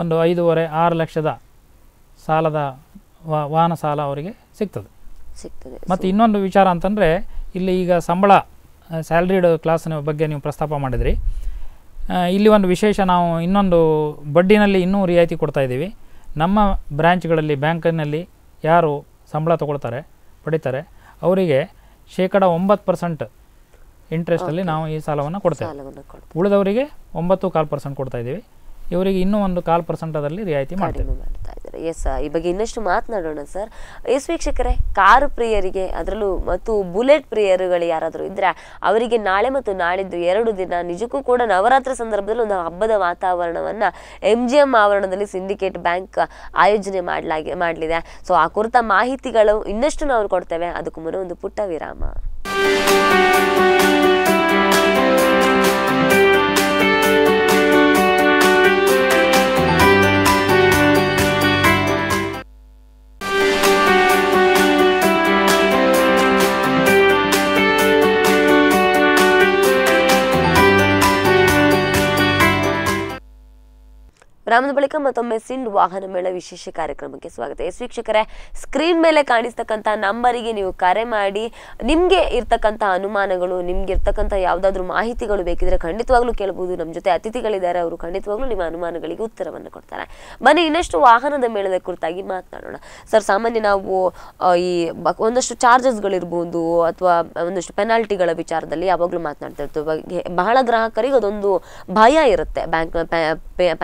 ಒಂದು ಐದೂವರೆ ಆರು ಲಕ್ಷದ ಸಾಲದ ವಾಹನ ಸಾಲ ಅವರಿಗೆ ಸಿಗ್ತದೆ ಸಿಗ್ತದೆ ಮತ್ತು ಇನ್ನೊಂದು ವಿಚಾರ ಅಂತಂದರೆ ಇಲ್ಲಿ ಈಗ ಸಂಬಳ ಸ್ಯಾಲ್ರಿಡ್ ಕ್ಲಾಸ್ನ ಬಗ್ಗೆ ನೀವು ಪ್ರಸ್ತಾಪ ಮಾಡಿದ್ರಿ ಇಲ್ಲಿ ಒಂದು ವಿಶೇಷ ನಾವು ಇನ್ನೊಂದು ಬಡ್ಡಿನಲ್ಲಿ ಇನ್ನೂ ರಿಯಾಯಿತಿ ಕೊಡ್ತಾ ಇದ್ದೀವಿ ನಮ್ಮ ಬ್ರ್ಯಾಂಚ್ಗಳಲ್ಲಿ ಬ್ಯಾಂಕಿನಲ್ಲಿ ಯಾರು ಸಂಬಳ ತೊಗೊಳ್ತಾರೆ ಪಡಿತಾರೆ ಅವರಿಗೆ ಶೇಕಡ ಒಂಬತ್ತು ಪರ್ಸೆಂಟ್ ಇಂಟ್ರೆಸ್ಟಲ್ಲಿ ನಾವು ಈ ಸಾಲವನ್ನು ಕೊಡ್ತೇವೆ ಉಳಿದವರಿಗೆ ಒಂಬತ್ತು ಕಾಲು ಪರ್ಸೆಂಟ್ ಕೊಡ್ತಾ ಇವರಿಗೆ ಇನ್ನೂ ಒಂದು ರಿಯಾಯಿತಿ ಎಸ್ ಈ ಬಗ್ಗೆ ಇನ್ನಷ್ಟು ಮಾತನಾಡೋಣ ಸರ್ ಎಸ್ ವೀಕ್ಷಕರೇ ಕಾರು ಪ್ರಿಯರಿಗೆ ಅದರಲ್ಲೂ ಮತ್ತು ಬುಲೆಟ್ ಪ್ರಿಯರುಗಳು ಯಾರಾದರೂ ಇದ್ರೆ ಅವರಿಗೆ ನಾಳೆ ಮತ್ತು ನಾಳಿದ್ದು ಎರಡು ದಿನ ನಿಜಕ್ಕೂ ಕೂಡ ನವರಾತ್ರಿ ಸಂದರ್ಭದಲ್ಲಿ ಒಂದು ಹಬ್ಬದ ವಾತಾವರಣವನ್ನ ಎಂ ಜಿ ಎಂ ಆವರಣದಲ್ಲಿ ಸಿಂಡಿಕೇಟ್ ಬ್ಯಾಂಕ್ ಆಯೋಜನೆ ಮಾಡಲಾಗಿ ಮಾಡಲಿದೆ ಸೊ ಆ ಕುರಿತ ಮಾಹಿತಿಗಳು ಇನ್ನಷ್ಟು ನಾವು ಕೊಡ್ತೇವೆ ಅದಕ್ಕೂ ಮುನ್ನ ಒಂದು ಪುಟ್ಟ ವಿರಾಮ ವಿರಾಮದ ಬಳಿಕ ಮತ್ತೊಮ್ಮೆ ಸಿಂಡ್ ವಾಹನ ಮೇಳ ವಿಶೇಷ ಕಾರ್ಯಕ್ರಮಕ್ಕೆ ಸ್ವಾಗತ ಎಸ್ ವೀಕ್ಷಕರೇ ಸ್ಕ್ರೀನ್ ಮೇಲೆ ಕಾಣಿಸ್ತಕ್ಕಂಥ ನಂಬರಿಗೆ ನೀವು ಕರೆ ಮಾಡಿ ನಿಮಗೆ ಇರ್ತಕ್ಕಂಥ ಅನುಮಾನಗಳು ನಿಮ್ಗೆ ಇರ್ತಕ್ಕಂಥ ಯಾವ್ದಾದ್ರು ಮಾಹಿತಿಗಳು ಬೇಕಿದ್ರೆ ಖಂಡಿತವಾಗ್ಲೂ ಕೇಳಬಹುದು ನಮ್ಮ ಜೊತೆ ಅತಿಥಿಗಳಿದ್ದಾರೆ ಅವರು ಖಂಡಿತವಾಗ್ಲೂ ನಿಮ್ಮ ಅನುಮಾನಗಳಿಗೆ ಉತ್ತರವನ್ನು ಕೊಡ್ತಾರೆ ಬನ್ನಿ ಇನ್ನಷ್ಟು ವಾಹನದ ಮೇಳದ ಕುರಿತಾಗಿ ಮಾತನಾಡೋಣ ಸರ್ ಸಾಮಾನ್ಯ ನಾವು ಈ ಒಂದಷ್ಟು ಚಾರ್ಜಸ್ಗಳಿರ್ಬೋದು ಅಥವಾ ಒಂದಷ್ಟು ಪೆನಾಲ್ಟಿಗಳ ವಿಚಾರದಲ್ಲಿ ಯಾವಾಗಲೂ ಮಾತನಾಡ್ತಾ ಇರ್ತೀವಿ ಬಹಳ ಗ್ರಾಹಕರಿಗೆ ಅದೊಂದು ಭಯ ಇರುತ್ತೆ ಬ್ಯಾಂಕ್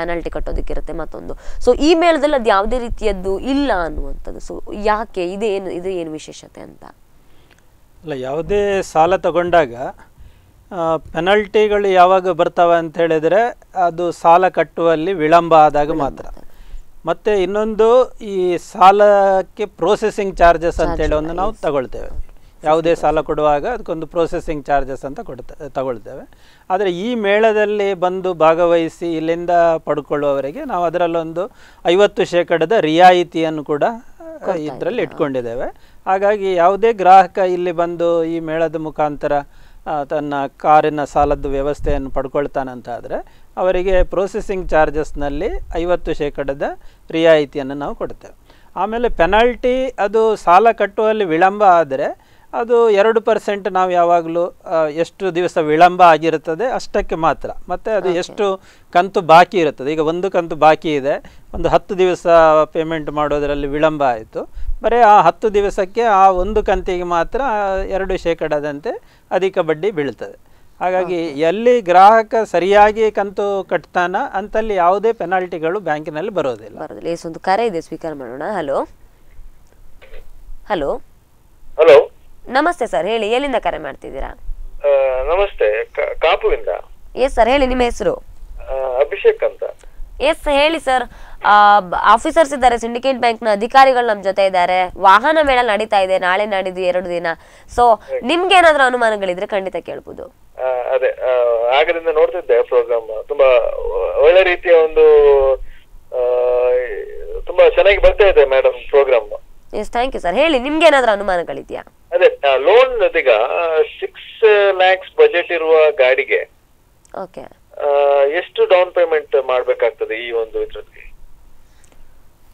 ಪೆನಾಲ್ಟಿ ಕಟ್ಟೋದಕ್ಕೆ ಇರುತ್ತೆ ಮತ್ತೊಂದು ಸೊ ಈ ಮೇಳದಲ್ಲಿ ಅದು ಯಾವುದೇ ರೀತಿಯದ್ದು ಇಲ್ಲ ಅನ್ನುವಂಥದ್ದು ಸೊ ಯಾಕೆ ಇದೇನು ಇದು ಏನು ವಿಶೇಷತೆ ಅಂತ ಅಲ್ಲ ಯಾವುದೇ ಸಾಲ ತಗೊಂಡಾಗ ಪೆನಲ್ಟಿಗಳು ಯಾವಾಗ ಬರ್ತವೆ ಅಂತ ಹೇಳಿದರೆ ಅದು ಸಾಲ ಕಟ್ಟುವಲ್ಲಿ ವಿಳಂಬ ಆದಾಗ ಮಾತ್ರ ಮತ್ತೆ ಇನ್ನೊಂದು ಈ ಸಾಲಕ್ಕೆ ಪ್ರೋಸೆಸಿಂಗ್ ಚಾರ್ಜಸ್ ಅಂತೇಳಿ ಒಂದು ನಾವು ತಗೊಳ್ತೇವೆ ಯಾವುದೇ ಸಾಲ ಕೊಡುವಾಗ ಅದಕ್ಕೊಂದು ಪ್ರೊಸೆಸಿಂಗ್ ಚಾರ್ಜಸ್ ಅಂತ ಕೊಡ್ತಾ ತಗೊಳ್ತೇವೆ ಆದರೆ ಈ ಮೇಳದಲ್ಲಿ ಬಂದು ಭಾಗವಹಿಸಿ ಇಲ್ಲಿಂದ ಪಡ್ಕೊಳ್ಳುವವರಿಗೆ ನಾವು ಅದರಲ್ಲೊಂದು ಐವತ್ತು ಶೇಕಡದ ರಿಯಾಯಿತಿಯನ್ನು ಕೂಡ ಇದರಲ್ಲಿ ಇಟ್ಕೊಂಡಿದ್ದೇವೆ ಹಾಗಾಗಿ ಯಾವುದೇ ಗ್ರಾಹಕ ಇಲ್ಲಿ ಬಂದು ಈ ಮೇಳದ ಮುಖಾಂತರ ತನ್ನ ಕಾರಿನ ಸಾಲದ ವ್ಯವಸ್ಥೆಯನ್ನು ಪಡ್ಕೊಳ್ತಾನಂತಾದರೆ ಅವರಿಗೆ ಪ್ರೊಸೆಸಿಂಗ್ ಚಾರ್ಜಸ್ನಲ್ಲಿ ಐವತ್ತು ಶೇಕಡದ ರಿಯಾಯಿತಿಯನ್ನು ನಾವು ಕೊಡ್ತೇವೆ ಆಮೇಲೆ ಪೆನಾಲ್ಟಿ ಅದು ಸಾಲ ಕಟ್ಟುವಲ್ಲಿ ವಿಳಂಬ ಆದರೆ ಅದು ಎರಡು ಪರ್ಸೆಂಟ್ ನಾವು ಯಾವಾಗಲೂ ಎಷ್ಟು ದಿವಸ ವಿಳಂಬ ಆಗಿರುತ್ತದೆ ಅಷ್ಟಕ್ಕೆ ಮಾತ್ರ ಮತ್ತು ಅದು ಎಷ್ಟು ಕಂತು ಬಾಕಿ ಇರುತ್ತದೆ ಈಗ ಒಂದು ಕಂತು ಬಾಕಿ ಇದೆ ಒಂದು ಹತ್ತು ದಿವಸ ಪೇಮೆಂಟ್ ಮಾಡೋದರಲ್ಲಿ ವಿಳಂಬ ಆಯಿತು ಬರೀ ಆ ಹತ್ತು ದಿವಸಕ್ಕೆ ಆ ಒಂದು ಕಂತಿಗೆ ಮಾತ್ರ ಎರಡು ಶೇಕಡದಂತೆ ಅಧಿಕ ಬಡ್ಡಿ ಬೀಳ್ತದೆ ಹಾಗಾಗಿ ಎಲ್ಲಿ ಗ್ರಾಹಕ ಸರಿಯಾಗಿ ಕಂತು ಕಟ್ತಾನ ಅಂತಲ್ಲಿ ಯಾವುದೇ ಪೆನಾಲ್ಟಿಗಳು ಬ್ಯಾಂಕಿನಲ್ಲಿ ಬರೋದಿಲ್ಲ ಕರೆ ಇದೆ ಸ್ವೀಕಾರ ಮಾಡೋಣ ಹಲೋ ಹಲೋ ಹಲೋ ನಮಸ್ತೆ ಸರ್ ಹೇಳಿ ಎಲ್ಲಿಂದ ಕರೆ ಮಾಡ್ತಿದ್ದೀರಾ ನಮಸ್ತೆ ಕಾಪುವಿಂದ ಎಸ್ ಸರ್ ಹೇಳಿ ನಿಮ್ಮ ಹೆಸರು ಅಭಿಷೇಕ್ ಅಂತ ಎಸ್ ಹೇಳಿ ಸರ್ ಆಫೀಸರ್ಸ್ ಇದ್ದಾರೆ ಸಿಂಡಿಕೇಟ್ ಬ್ಯಾಂಕ್ ನ ಅಧಿಕಾರಿಗಳು ನಮ್ಮ ಜೊತೆ ಇದ್ದಾರೆ ವಾಹನ ಮೇಳ ನಡೀತಾ ಇದೆ ನಾಳೆ ನಡೆದು ಎರಡು ದಿನ ಸೊ ನಿಮ್ಗೆ ಏನಾದ್ರೂ ಅನುಮಾನಗಳಿದ್ರೆ ಖಂಡಿತ ಕೇಳ್ಬೋದು ಅದೇ ಆಗದಿಂದ ನೋಡ್ತಿದ್ದೆ ಪ್ರೋಗ್ರಾಮ್ ತುಂಬಾ ಒಳ್ಳೆ ರೀತಿಯ ಒಂದು ತುಂಬಾ ಚೆನ್ನಾಗಿ ಬರ್ತಾ ಇದೆ madam program yes thank you sir ಹೇಳಿ ನಿಮ್ಗೆ ಏನಾದ್ರೂ ಅನುಮಾನಗಳಿದೆಯಾ ಅದೇ ಲೋನ್ ಈಗ ಸಿಕ್ಸ್ ಲ್ಯಾಕ್ಸ್ ಬಜೆಟ್ ಇರುವ ಗಾಡಿಗೆ ಓಕೆ ಎಷ್ಟು ಡೌನ್ ಪೇಮೆಂಟ್ ಮಾಡಬೇಕಾಗ್ತದೆ ಈ ಒಂದು ಇದರಲ್ಲಿ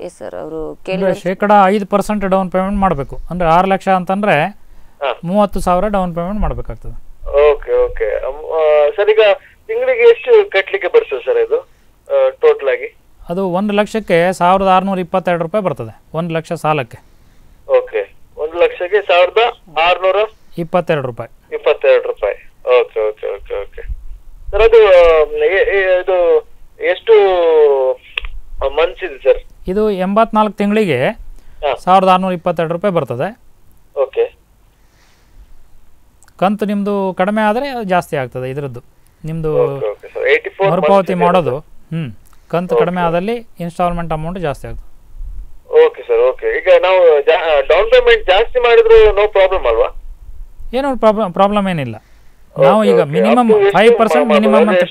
ಎಸ್ ಸರ್ ಅವರು ಕೇಳಿದ್ರೆ ಶೇಕಡಾ ಐದು ಪರ್ಸೆಂಟ್ ಡೌನ್ ಪೇಮೆಂಟ್ ಮಾಡಬೇಕು ಅಂದ್ರೆ ಆರು ಲಕ್ಷ ಅಂತಂದ್ರೆ ಮೂವತ್ತು ಸಾವಿರ ಡೌನ್ ಪೇಮೆಂಟ್ ಮಾಡಬೇಕಾಗ್ತದೆ ಓಕೆ ಓಕೆ ಸರ್ ಈಗ ತಿಂಗಳಿಗೆ ಎಷ್ಟು ಕಟ್ಟಲಿಕ್ಕೆ ಬರ್ತದೆ ಸರ್ ಇದು ಟೋಟಲ್ ಆಗಿ ಅದು ಒಂದು ಲಕ್ಷಕ್ಕೆ ಸಾವಿರದ ಆರುನೂರ ಇಪ್ಪತ್ತೆರಡು ರೂಪಾಯಿ ಬರ್ತದೆ ಒಂದು ಲಕ್ಷ ಸಾಲಕ್ಕೆ ಕೆಜಿಗೆ ಸಾವಿರದ ಆರ್ನೂರ ಇಪ್ಪತ್ತೆರಡು ರೂಪಾಯಿ ಇಪ್ಪತ್ತೆರಡು ರೂಪಾಯಿ okay okay okay okay sir ಅದು ಇದು ಎಷ್ಟು ಮಂತ್ಸ್ ಇದೆ ಸರ್ ಇದು ಎಂಬತ್ನಾಲ್ಕು ತಿಂಗಳಿಗೆ ಸಾವಿರದ ಆರ್ನೂರ ಇಪ್ಪತ್ತೆರಡು ರೂಪಾಯಿ ಬರ್ತದೆ ಓಕೆ ಕಂತು ನಿಮ್ಮದು ಕಡಿಮೆ ಆದರೆ ಜಾಸ್ತಿ ಆಗ್ತದೆ ಇದರದ್ದು ನಿಮ್ಮದು ಮರುಪಾವತಿ ಮಾಡೋದು ಹ್ಞೂ ಕಂತು ಕಡಿಮೆ ಆದಲ್ಲಿ ಇನ್ಸ್ಟಾಲ್ಮೆಂಟ್ ಅಮೌಂಟ್ ಜಾಸ್ತಿ ಆಗ್ತದೆ ಓಕೆ ಸರ್ ಓಕೆ ಈಗ ನಾವು ಡೌನ್ ಪೇಮೆಂಟ್ ಜಾಸ್ತಿ ಮಾಡಿದ್ರು ನೋ ಪ್ರಾಬ್ಲಮ್ ಅಲ್ವಾ ಏನೋ ಪ್ರಾಬ್ಲಮ್ ಪ್ರಾಬ್ಲಮ್ ಏನಿಲ್ಲ ನಾವು ಈಗ ಮಿನಿಮಮ್ ಫೈವ್ ಪರ್ಸೆಂಟ್ ಮಿನಿಮಮ್ ಅಂತ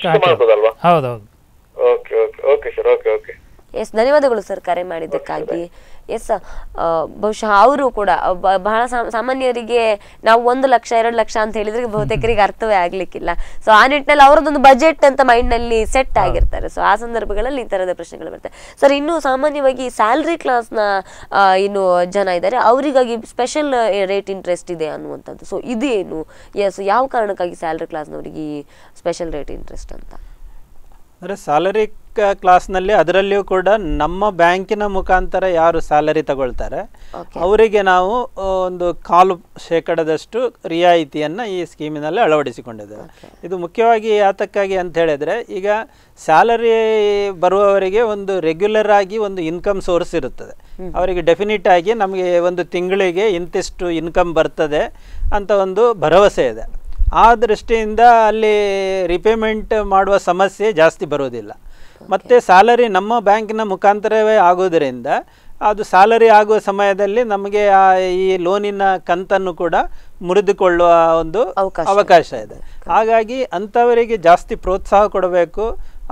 ಹೌದೌದು okay okay okay sir okay okay yes ಧನ್ಯವಾದಗಳು ಸರ್ ಕರೆ ಮಾಡಿದ್ದಕ್ಕಾಗಿ ಎಸ್ uh, ಬಹುಶಃ ಅವರು ಕೂಡ ಬಹಳ ಸಾಮಾನ್ಯರಿಗೆ ನಾವು ಒಂದು ಲಕ್ಷ ಎರಡು ಲಕ್ಷ ಅಂತ ಹೇಳಿದ್ರೆ ಬಹುತೇಕರಿಗೆ ಅರ್ಥವೇ ಆಗ್ಲಿಕ್ಕಿಲ್ಲ ಸೊ ಆ ನಿಟ್ಟಿನಲ್ಲಿ ಅವರದೊಂದು ಬಜೆಟ್ ಅಂತ ಮೈಂಡ್ ನಲ್ಲಿ ಸೆಟ್ ಆಗಿರ್ತಾರೆ ಸೊ ಆ ಸಂದರ್ಭಗಳಲ್ಲಿ ಈ ತರದ ಪ್ರಶ್ನೆಗಳು ಬರ್ತವೆ ಸರ್ ಇನ್ನು ಸಾಮಾನ್ಯವಾಗಿ ಸ್ಯಾಲ್ರಿ ಕ್ಲಾಸ್ ನ ಇನ್ನು ಜನ ಇದ್ದಾರೆ ಅವರಿಗಾಗಿ ಸ್ಪೆಷಲ್ ರೇಟ್ ಇಂಟ್ರೆಸ್ಟ್ ಇದೆ ಅನ್ನುವಂಥದ್ದು ಸೊ ಇದೇನು ಎಸ್ ಯಾವ ಕಾರಣಕ್ಕಾಗಿ ಸ್ಯಾಲ್ರಿ ಕ್ಲಾಸ್ನವರಿಗೆ ಸ್ಪೆಷಲ್ ರೇಟ್ ಇಂಟ್ರೆಸ್ಟ್ ಅಂತ ಅಂದರೆ ಸ್ಯಾಲರಿ ಕ್ಲಾಸ್ನಲ್ಲಿ ಅದರಲ್ಲಿಯೂ ಕೂಡ ನಮ್ಮ ಬ್ಯಾಂಕಿನ ಮುಖಾಂತರ ಯಾರು ಸ್ಯಾಲರಿ ತಗೊಳ್ತಾರೆ ಅವರಿಗೆ ನಾವು ಒಂದು ಕಾಲು ಶೇಕಡದಷ್ಟು ರಿಯಾಯಿತಿಯನ್ನು ಈ ಸ್ಕೀಮಿನಲ್ಲಿ ಅಳವಡಿಸಿಕೊಂಡಿದ್ದೇವೆ ಇದು ಮುಖ್ಯವಾಗಿ ಯಾತಕ್ಕಾಗಿ ಅಂತ ಹೇಳಿದರೆ ಈಗ ಸ್ಯಾಲರಿ ಬರುವವರಿಗೆ ಒಂದು ರೆಗ್ಯುಲರ್ ಆಗಿ ಒಂದು ಇನ್ಕಮ್ ಸೋರ್ಸ್ ಇರುತ್ತದೆ ಅವರಿಗೆ ಡೆಫಿನಿಟ್ ಆಗಿ ನಮಗೆ ಒಂದು ತಿಂಗಳಿಗೆ ಇಂತಿಷ್ಟು ಇನ್ಕಮ್ ಬರ್ತದೆ ಅಂತ ಒಂದು ಭರವಸೆ ಇದೆ ಆ ದೃಷ್ಟಿಯಿಂದ ಅಲ್ಲಿ ರಿಪೇಮೆಂಟ್ ಮಾಡುವ ಸಮಸ್ಯೆ ಜಾಸ್ತಿ ಬರೋದಿಲ್ಲ ಮತ್ತು ಸ್ಯಾಲರಿ ನಮ್ಮ ಬ್ಯಾಂಕಿನ ಮುಖಾಂತರವೇ ಆಗೋದರಿಂದ ಅದು ಸ್ಯಾಲರಿ ಆಗುವ ಸಮಯದಲ್ಲಿ ನಮಗೆ ಈ ಲೋನಿನ ಕಂತನ್ನು ಕೂಡ ಮುರಿದುಕೊಳ್ಳುವ ಒಂದು ಅವಕಾಶ ಇದೆ ಹಾಗಾಗಿ ಅಂಥವರಿಗೆ ಜಾಸ್ತಿ ಪ್ರೋತ್ಸಾಹ ಕೊಡಬೇಕು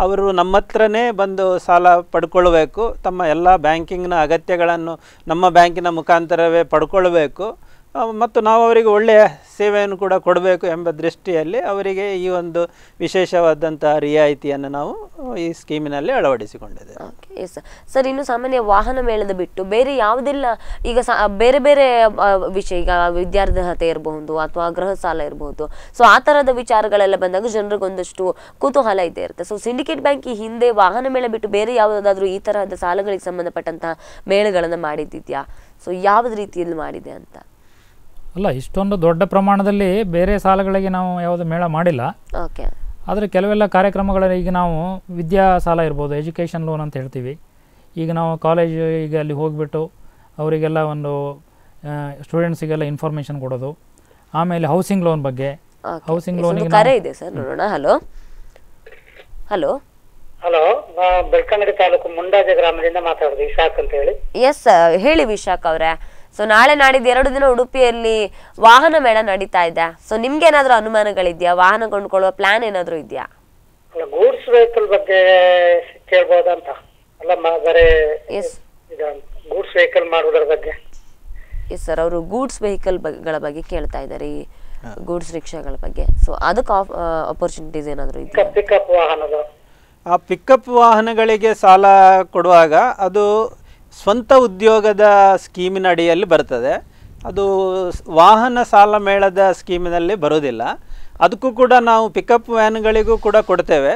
ಅವರು ನಮ್ಮ ಹತ್ರನೇ ಬಂದು ಸಾಲ ಪಡ್ಕೊಳ್ಬೇಕು ತಮ್ಮ ಎಲ್ಲ ಬ್ಯಾಂಕಿಂಗ್ನ ಅಗತ್ಯಗಳನ್ನು ನಮ್ಮ ಬ್ಯಾಂಕಿನ ಮುಖಾಂತರವೇ ಪಡ್ಕೊಳ್ಬೇಕು ಮತ್ತು ನಾವು ಅವರಿಗೆ ಒಳ್ಳೆಯ ಸೇವೆಯನ್ನು ಕೂಡ ಕೊಡಬೇಕು ಎಂಬ ದೃಷ್ಟಿಯಲ್ಲಿ ಅವರಿಗೆ ಈ ಒಂದು ವಿಶೇಷವಾದಂತಹ ರಿಯಾಯಿತಿಯನ್ನು ನಾವು ಈ ಸ್ಕೀಮಿನಲ್ಲಿ ಅಳವಡಿಸಿಕೊಂಡಿದ್ದೇವೆ ಸರ್ ಇನ್ನು ಸಾಮಾನ್ಯ ವಾಹನ ಮೇಳದ ಬಿಟ್ಟು ಬೇರೆ ಯಾವುದೆಲ್ಲ ಈಗ ಬೇರೆ ಬೇರೆ ವಿಷಯ ಈಗ ವಿದ್ಯಾರ್ಹತೆ ಇರಬಹುದು ಅಥವಾ ಗೃಹ ಸಾಲ ಇರಬಹುದು ಸೊ ಆ ಥರದ ವಿಚಾರಗಳೆಲ್ಲ ಬಂದಾಗ ಜನರಿಗೊಂದಷ್ಟು ಕುತೂಹಲ ಇದೆ ಇರುತ್ತೆ ಸೊ ಸಿಂಡಿಕೇಟ್ ಬ್ಯಾಂಕ್ ಈ ಹಿಂದೆ ವಾಹನ ಮೇಳ ಬಿಟ್ಟು ಬೇರೆ ಯಾವುದಾದ್ರೂ ಈ ತರಹದ ಸಾಲಗಳಿಗೆ ಸಂಬಂಧಪಟ್ಟಂತಹ ಮೇಳಗಳನ್ನು ಮಾಡಿದ್ದಿದ್ಯಾ ಸೊ ಯಾವ ರೀತಿಯಲ್ಲಿ ಮಾಡಿದೆ ಅಂತ ಅಲ್ಲ ಇಷ್ಟೊಂದು ದೊಡ್ಡ ಪ್ರಮಾಣದಲ್ಲಿ ಬೇರೆ ಸಾಲಗಳಿಗೆ ನಾವು ಯಾವುದು ಮೇಳ ಮಾಡಿಲ್ಲ ಓಕೆ ಆದರೆ ಕೆಲವೆಲ್ಲ ಕಾರ್ಯಕ್ರಮಗಳಲ್ಲಿ ಈಗ ನಾವು ವಿದ್ಯಾ ಸಾಲ ಇರ್ಬೋದು ಎಜುಕೇಷನ್ ಲೋನ್ ಅಂತ ಹೇಳ್ತೀವಿ ಈಗ ನಾವು ಕಾಲೇಜಿಗೆ ಅಲ್ಲಿ ಹೋಗಿಬಿಟ್ಟು ಅವರಿಗೆಲ್ಲ ಒಂದು ಸ್ಟೂಡೆಂಟ್ಸಿಗೆಲ್ಲ ಇನ್ಫಾರ್ಮೇಷನ್ ಕೊಡೋದು ಆಮೇಲೆ ಹೌಸಿಂಗ್ ಲೋನ್ ಬಗ್ಗೆ ಹೌಸಿಂಗ್ ಲೋನ್ ಕರೆ ಇದೆ ಸರ್ ನೋಡೋಣ hello hello hello Belthangady taluk Mundaje ಗ್ರಾಮದಿಂದ ಮಾತಾಡೋದು ವಿಶಾಖ್ ಅಂತ ಹೇಳಿ ಎಸ್ ಹೇಳಿ ವಿಶಾಖ ಅವರೇ ಸೊ ನಾಳೆ ನಾಡಿದ್ದು ಎರಡು ದಿನ ಉಡುಪಿಯಲ್ಲಿ ವಾಹನ ಮೇಳ ನಡೀತಾ ಇದೆ ಸೊ ನಿಮ್ಗೆ ಏನಾದ್ರೂ ಅನುಮಾನಗಳಿದ್ಯಾ ವಾಹನ ಕೊಂಡ್ಕೊಳ್ಳುವ ಪ್ಲಾನ್ ಏನಾದ್ರು ಇದೆಯಾ ಗೂಡ್ಸ್ ವೆಹಿಕಲ್ ಬಗ್ಗೆ ಕೇಳ್ಬೋದಂತ ಗೂಡ್ಸ್ ವೆಹಿಕಲ್ ಮಾಡುವುದರ ಬಗ್ಗೆ ಎಸ್ ಸರ್ ಅವರು ಗೂಡ್ಸ್ ವೆಹಿಕಲ್ ಗಳ ಬಗ್ಗೆ ಕೇಳ್ತಾ ಇದ್ದಾರೆ ಈ ಗೂಡ್ಸ್ ರಿಕ್ಷಾಗಳ ಬಗ್ಗೆ ಸೊ ಅದಕ್ಕೆ ಅಪರ್ಚುನಿಟೀಸ್ ಏನಾದರೂ ಇದೆಯಾ ಪಿಕಪ್ ವಾಹನದ ಆ ಪಿಕಪ್ ವಾಹನಗಳಿಗೆ ಸಾಲ ಕೊಡುವಾಗ ಅದು ಸ್ವಂತ ಉದ್ಯೋಗದ ಸ್ಕೀಮಿನ ಅಡಿಯಲ್ಲಿ ಬರ್ತದೆ ಅದು ವಾಹನ ಸಾಲ ಮೇಳದ ಸ್ಕೀಮಿನಲ್ಲಿ ಬರೋದಿಲ್ಲ ಅದಕ್ಕೂ ಕೂಡ ನಾವು ಪಿಕಪ್ ವ್ಯಾನ್ಗಳಿಗೂ ಕೂಡ ಕೊಡ್ತೇವೆ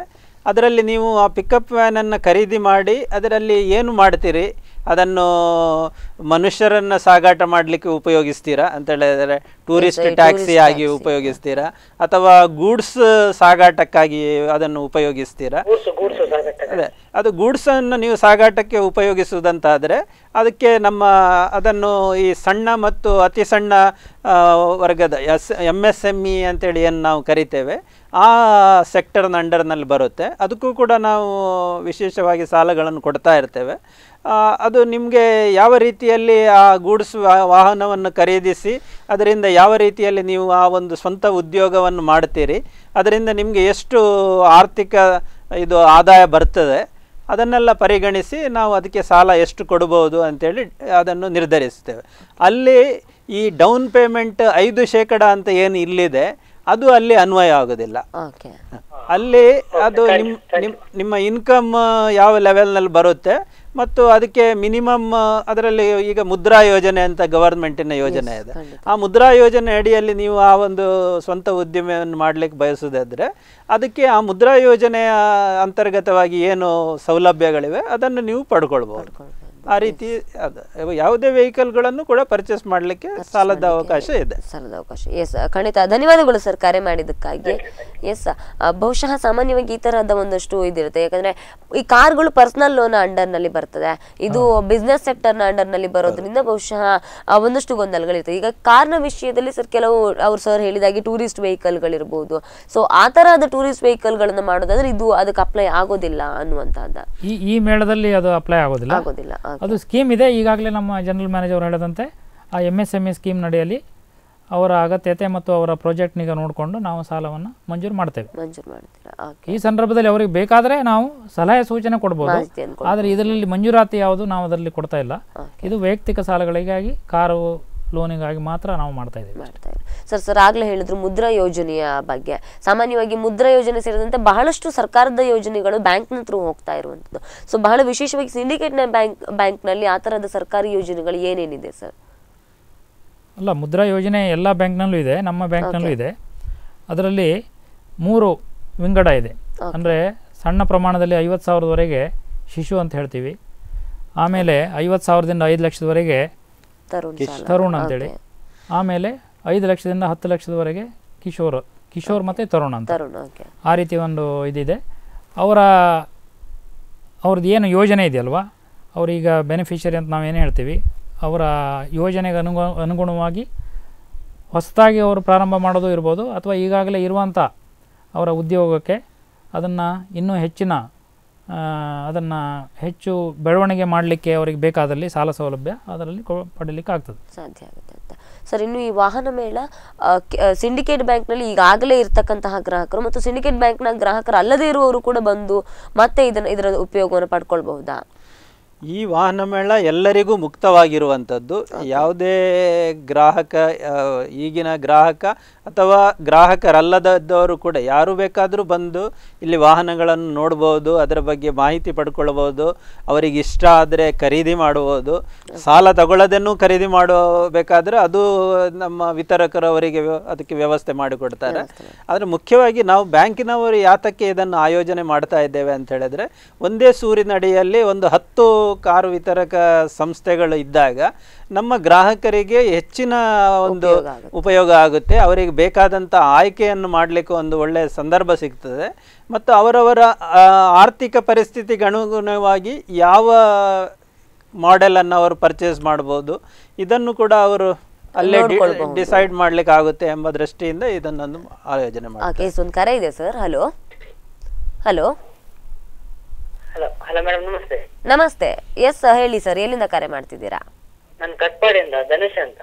ಅದರಲ್ಲಿ ನೀವು ಆ ಪಿಕಪ್ ವ್ಯಾನನ್ನು ಖರೀದಿ ಮಾಡಿ ಅದರಲ್ಲಿ ಏನು ಮಾಡ್ತೀರಿ ಅದನ್ನು ಮನುಷ್ಯರನ್ನು ಸಾಗಾಟ ಮಾಡಲಿಕ್ಕೆ ಉಪಯೋಗಿಸ್ತೀರಾ ಅಂತ ಹೇಳಿದರೆ ಟೂರಿಸ್ಟ್ ಟ್ಯಾಕ್ಸಿ ಆಗಿ ಉಪಯೋಗಿಸ್ತೀರಾ ಅಥವಾ ಗೂಡ್ಸ್ ಸಾಗಾಟಕ್ಕಾಗಿ ಅದನ್ನು ಉಪಯೋಗಿಸ್ತೀರಾ ಅದೇ ಅದು ಗೂಡ್ಸನ್ನು ನೀವು ಸಾಗಾಟಕ್ಕೆ ಉಪಯೋಗಿಸುವುದಂತಾದರೆ ಅದಕ್ಕೆ ನಮ್ಮ ಅದನ್ನು ಈ ಸಣ್ಣ ಮತ್ತು ಅತಿ ಸಣ್ಣ ವರ್ಗದ S M S M E ಅಂತೇಳಿ ಏನು ನಾವು ಕರಿತೇವೆ ಆ ಸೆಕ್ಟರ್ನ ಅಂಡರ್ನಲ್ಲಿ ಬರುತ್ತೆ ಅದಕ್ಕೂ ಕೂಡ ನಾವು ವಿಶೇಷವಾಗಿ ಸಾಲಗಳನ್ನು ಕೊಡ್ತಾ ಇರ್ತೇವೆ ಅದು ನಿಮಗೆ ಯಾವ ರೀತಿಯಲ್ಲಿ ಆ ಗೂಡ್ಸ್ ವಾಹನವನ್ನು ಖರೀದಿಸಿ ಅದರಿಂದ ಯಾವ ರೀತಿಯಲ್ಲಿ ನೀವು ಆ ಒಂದು ಸ್ವಂತ ಉದ್ಯೋಗವನ್ನು ಮಾಡ್ತೀರಿ ಅದರಿಂದ ನಿಮಗೆ ಎಷ್ಟು ಆರ್ಥಿಕ ಇದು ಆದಾಯ ಬರ್ತದೆ ಅದನ್ನೆಲ್ಲ ಪರಿಗಣಿಸಿ ನಾವು ಅದಕ್ಕೆ ಸಾಲ ಎಷ್ಟು ಕೊಡ್ಬೋದು ಅಂಥೇಳಿ ಅದನ್ನು ನಿರ್ಧರಿಸ್ತೇವೆ ಅಲ್ಲಿ ಈ ಡೌನ್ ಪೇಮೆಂಟ್ ಐದು ಶೇಕಡ ಅಂತ ಏನು ಇಲ್ಲಿದೆ ಅದು ಅಲ್ಲಿ ಅನ್ವಯ ಆಗೋದಿಲ್ಲ ಅಲ್ಲಿ ಅದು ನಿಮ್ಮ ನಿಮ್ಮ ಇನ್ಕಮ್ ಯಾವ ಲೆವೆಲ್ನಲ್ಲಿ ಬರುತ್ತೆ ಮತ್ತು ಅದಕ್ಕೆ ಮಿನಿಮಮ್ ಅದರಲ್ಲಿ ಈಗ ಮುದ್ರಾ ಯೋಜನೆ ಅಂತ ಗವರ್ಮೆಂಟಿನ ಯೋಜನೆ ಇದೆ ಆ ಮುದ್ರಾ ಯೋಜನೆ ಅಡಿಯಲ್ಲಿ ನೀವು ಆ ಒಂದು ಸ್ವಂತ ಉದ್ಯಮವನ್ನು ಮಾಡಲಿಕ್ಕೆ ಬಯಸೋದಾದರೆ ಅದಕ್ಕೆ ಆ ಮುದ್ರಾ ಯೋಜನೆಯ ಅಂತರ್ಗತವಾಗಿ ಏನು ಸೌಲಭ್ಯಗಳಿವೆ ಅದನ್ನು ನೀವು ಪಡ್ಕೊಳ್ಬೋದು ಆ ರೀತಿ ಯಾವುದೇ ವೆಹಿಕಲ್ಗಳನ್ನು ಕೂಡ ಪರ್ಚೇಸ್ ಮಾಡಲಿಕ್ಕೆ ಸಾಲದ ಅವಕಾಶ ಇದೆ ಸಾಲದ ಅವಕಾಶ ಎಸ್ ಖಂಡಿತ ಧನ್ಯವಾದಗಳು ಸರ್ ಕರೆ ಮಾಡಿದ್ದಕ್ಕಾಗಿ ಎಸ್ ಬಹುಶಃ ಸಾಮಾನ್ಯವಾಗಿ ಈ ತರಹದ ಒಂದಷ್ಟು ಇದಿರುತ್ತೆ ಯಾಕಂದ್ರೆ ಈ ಕಾರ್ಗಳು ಪರ್ಸನಲ್ ಲೋನ್ ಅಂಡರ್ ನಲ್ಲಿ ಬರ್ತದೆ ಇದು ಬಿಸ್ನೆಸ್ ಸೆಕ್ಟರ್ ನ ಅಂಡರ್ ನಲ್ಲಿ ಬರೋದ್ರಿಂದ ಬಹುಶಃ ಒಂದಷ್ಟು ಗೊಂದಲಗಳಿರ್ತವೆ ಈಗ ನ ವಿಷಯದಲ್ಲಿ ಸರ್ ಕೆಲವು ಅವ್ರು ಸರ್ ಹೇಳಿದಾಗೆ ಟೂರಿಸ್ಟ್ ಇರಬಹುದು ಸೊ ಆ ತರಹದ ಟೂರಿಸ್ಟ್ ಗಳನ್ನ ಮಾಡೋದಾದ್ರೆ ಇದು ಅದಕ್ಕೆ ಅಪ್ಲೈ ಆಗೋದಿಲ್ಲ ಅನ್ನುವಂತಹದ್ದು ಈ ಮೇಳದಲ್ಲಿ ಅದು ಅಪ್ಲೈ ಆಗೋದಿಲ್ಲ ಆಗೋದಿಲ್ಲ ಅದು ಸ್ಕೀಮ್ ಇದೆ ಈಗಾಗಲೇ ನಮ್ಮ ಜನರಲ್ ಮ್ಯಾನೇಜರ್ ಹೇಳದಂತೆ ಆ M S M A scheme ನಡೆಯಲ್ಲಿ ಅವರ ಅಗತ್ಯತೆ ಮತ್ತು ಅವರ ಪ್ರಾಜೆಕ್ಟ್ನಿಗೆ ನೋಡಿಕೊಂಡು ನಾವು ಸಾಲವನ್ನು ಮಂಜೂರು ಮಾಡ್ತೇವೆ ಈ ಸಂದರ್ಭದಲ್ಲಿ ಅವರಿಗೆ ಬೇಕಾದರೆ ನಾವು ಸಲಹೆ ಸೂಚನೆ ಕೊಡ್ಬೋದು ಆದರೆ ಇದರಲ್ಲಿ ಮಂಜೂರಾತಿ ಯಾವುದು ನಾವು ಅದರಲ್ಲಿ ಕೊಡ್ತಾ ಇಲ್ಲ ಇದು ವೈಯಕ್ತಿಕ ಸಾಲಗಳಿಗಾಗಿ ಕಾರು ಲೋನಿಗಾಗಿ ಮಾತ್ರ ನಾವು ಮಾಡ್ತಾ ಇದ್ದೀವಿ ಸರ್ ಸರ್ ಆಗಲೇ ಹೇಳಿದ್ರು ಮುದ್ರಾ ಯೋಜನೆಯ ಬಗ್ಗೆ ಸಾಮಾನ್ಯವಾಗಿ ಮುದ್ರಾ ಯೋಜನೆ ಸೇರಿದಂತೆ ಬಹಳಷ್ಟು ಸರ್ಕಾರದ ಯೋಜನೆಗಳು ಬ್ಯಾಂಕ್ನ ಥ್ರೂ ಹೋಗ್ತಾ ಇರುವಂಥದ್ದು ಸೊ ಬಹಳ ವಿಶೇಷವಾಗಿ ಸಿಂಡಿಕೇಟ್ ಬ್ಯಾಂಕ್ ಬ್ಯಾಂಕ್ನಲ್ಲಿ ಆ ಥರದ ಸರ್ಕಾರಿ ಯೋಜನೆಗಳು ಏನೇನಿದೆ ಸರ್ ಅಲ್ಲ ಮುದ್ರಾ ಯೋಜನೆ ಎಲ್ಲ ಬ್ಯಾಂಕ್ನಲ್ಲೂ ಇದೆ ನಮ್ಮ ಬ್ಯಾಂಕ್ನಲ್ಲೂ ಇದೆ ಅದರಲ್ಲಿ ಮೂರು ವಿಂಗಡ ಇದೆ ಅಂದರೆ ಸಣ್ಣ ಪ್ರಮಾಣದಲ್ಲಿ ಐವತ್ತು ಸಾವಿರದವರೆಗೆ ಶಿಶು ಅಂತ ಹೇಳ್ತೀವಿ ಆಮೇಲೆ ಐವತ್ತು ಸಾವಿರದಿಂದ ಐದು ಲಕ್ಷದವರೆಗೆ ತರುಣ್ ಅಂತ ಅಂತೇಳಿ ಆಮೇಲೆ ಐದು ಲಕ್ಷದಿಂದ ಹತ್ತು ಲಕ್ಷದವರೆಗೆ ಕಿಶೋರ್ ಕಿಶೋರ್ ಮತ್ತು ತರುಣ ಅಂತ ಆ ರೀತಿ ಒಂದು ಇದಿದೆ ಅವರ ಅವ್ರದ್ದು ಏನು ಯೋಜನೆ ಇದೆಯಲ್ವಾ ಅವ್ರೀಗ ಬೆನಿಫಿಷರಿ ಅಂತ ನಾವು ಏನು ಹೇಳ್ತೀವಿ ಅವರ ಯೋಜನೆಗೆ ಅನುಗು ಅನುಗುಣವಾಗಿ ಹೊಸದಾಗಿ ಅವರು ಪ್ರಾರಂಭ ಮಾಡೋದು ಇರ್ಬೋದು ಅಥವಾ ಈಗಾಗಲೇ ಇರುವಂಥ ಅವರ ಉದ್ಯೋಗಕ್ಕೆ ಅದನ್ನು ಇನ್ನೂ ಹೆಚ್ಚಿನ ಅದನ್ನು ಹೆಚ್ಚು ಬೆಳವಣಿಗೆ ಮಾಡಲಿಕ್ಕೆ ಅವರಿಗೆ ಬೇಕಾದಲ್ಲಿ ಸಾಲ ಸೌಲಭ್ಯ ಅದರಲ್ಲಿ ಪಡೀಲಿಕ್ಕೆ ಆಗ್ತದೆ ಸಾಧ್ಯ ಆಗುತ್ತೆ ಅಂತ ಸರ್ ಇನ್ನು ಈ ವಾಹನ ಮೇಳ ಸಿಂಡಿಕೇಟ್ ಬ್ಯಾಂಕ್ನಲ್ಲಿ ಈಗಾಗಲೇ ಇರತಕ್ಕಂತಹ ಗ್ರಾಹಕರು ಮತ್ತು ಸಿಂಡಿಕೇಟ್ ಬ್ಯಾಂಕ್ನ ಗ್ರಾಹಕರು ಅಲ್ಲದೇ ಇರುವವರು ಕೂಡ ಬಂದು ಮತ್ತೆ ಇದನ್ನು ಇದರ ಉಪಯೋಗವನ್ನು ಪಡ್ಕೊಳ್ಬಹುದಾ ಈ ವಾಹನ ಮೇಳ ಎಲ್ಲರಿಗೂ ಮುಕ್ತವಾಗಿರುವಂಥದ್ದು ಯಾವುದೇ ಗ್ರಾಹಕ ಈಗಿನ ಗ್ರಾಹಕ ಅಥವಾ ಗ್ರಾಹಕರಲ್ಲದವರು ಕೂಡ ಯಾರು ಬೇಕಾದರೂ ಬಂದು ಇಲ್ಲಿ ವಾಹನಗಳನ್ನು ನೋಡ್ಬೋದು ಅದರ ಬಗ್ಗೆ ಮಾಹಿತಿ ಪಡ್ಕೊಳ್ಬೋದು ಅವರಿಗೆ ಇಷ್ಟ ಆದರೆ ಖರೀದಿ ಮಾಡ್ಬೋದು ಸಾಲ ತಗೊಳ್ಳೋದನ್ನು ಖರೀದಿ ಮಾಡಬೇಕಾದ್ರೆ ಅದು ನಮ್ಮ ವಿತರಕರು ಅವರಿಗೆ ಅದಕ್ಕೆ ವ್ಯವಸ್ಥೆ ಮಾಡಿಕೊಡ್ತಾರೆ ಆದರೆ ಮುಖ್ಯವಾಗಿ ನಾವು ಬ್ಯಾಂಕಿನವರು ಯಾತಕ್ಕೆ ಇದನ್ನು ಆಯೋಜನೆ ಮಾಡ್ತಾ ಇದ್ದೇವೆ ಅಂತ ಹೇಳಿದ್ರೆ ಒಂದೇ ಸೂರಿನಡಿಯಲ್ಲಿ ಒಂದು ಹತ್ತು ಕಾರು ವಿತರಕ ಸಂಸ್ಥೆಗಳು ಇದ್ದಾಗ ನಮ್ಮ ಗ್ರಾಹಕರಿಗೆ ಹೆಚ್ಚಿನ ಒಂದು ಉಪಯೋಗ ಆಗುತ್ತೆ ಅವರಿಗೆ ಅವರಿಗೆ ಬೇಕಾದಂಥ ಆಯ್ಕೆಯನ್ನು ಮಾಡಲಿಕ್ಕೆ ಒಂದು ಒಳ್ಳೆಯ ಸಂದರ್ಭ ಸಿಗ್ತದೆ ಮತ್ತು ಅವರವರ ಆರ್ಥಿಕ ಪರಿಸ್ಥಿತಿಗೆ ಅನುಗುಣವಾಗಿ ಯಾವ ಮಾಡೆಲನ್ನು ಅವರು ಪರ್ಚೇಸ್ ಮಾಡ್ಬೋದು ಇದನ್ನು ಕೂಡ ಅವರು ಅಲ್ಲೇ ಡಿಸೈಡ್ ಮಾಡ್ಲಿಕ್ಕೆ ಆಗುತ್ತೆ ಎಂಬ ದೃಷ್ಟಿಯಿಂದ ಇದನ್ನೊಂದು ಆಯೋಜನೆ ಮಾಡಿ ಒಂದು ಕರೆ ಇದೆ sir hello hello hello hello madam ನಮಸ್ತೆ ನಮಸ್ತೆ ಎಸ್ ಹೇಳಿ ಸರ್ ಎಲ್ಲಿಂದ ಕರೆ ಮಾಡ್ತಿದ್ದೀರಾ ನಾನು ಕಟ್ಪಾಡಿಯಿಂದ ಧನುಷ್ ಅಂತ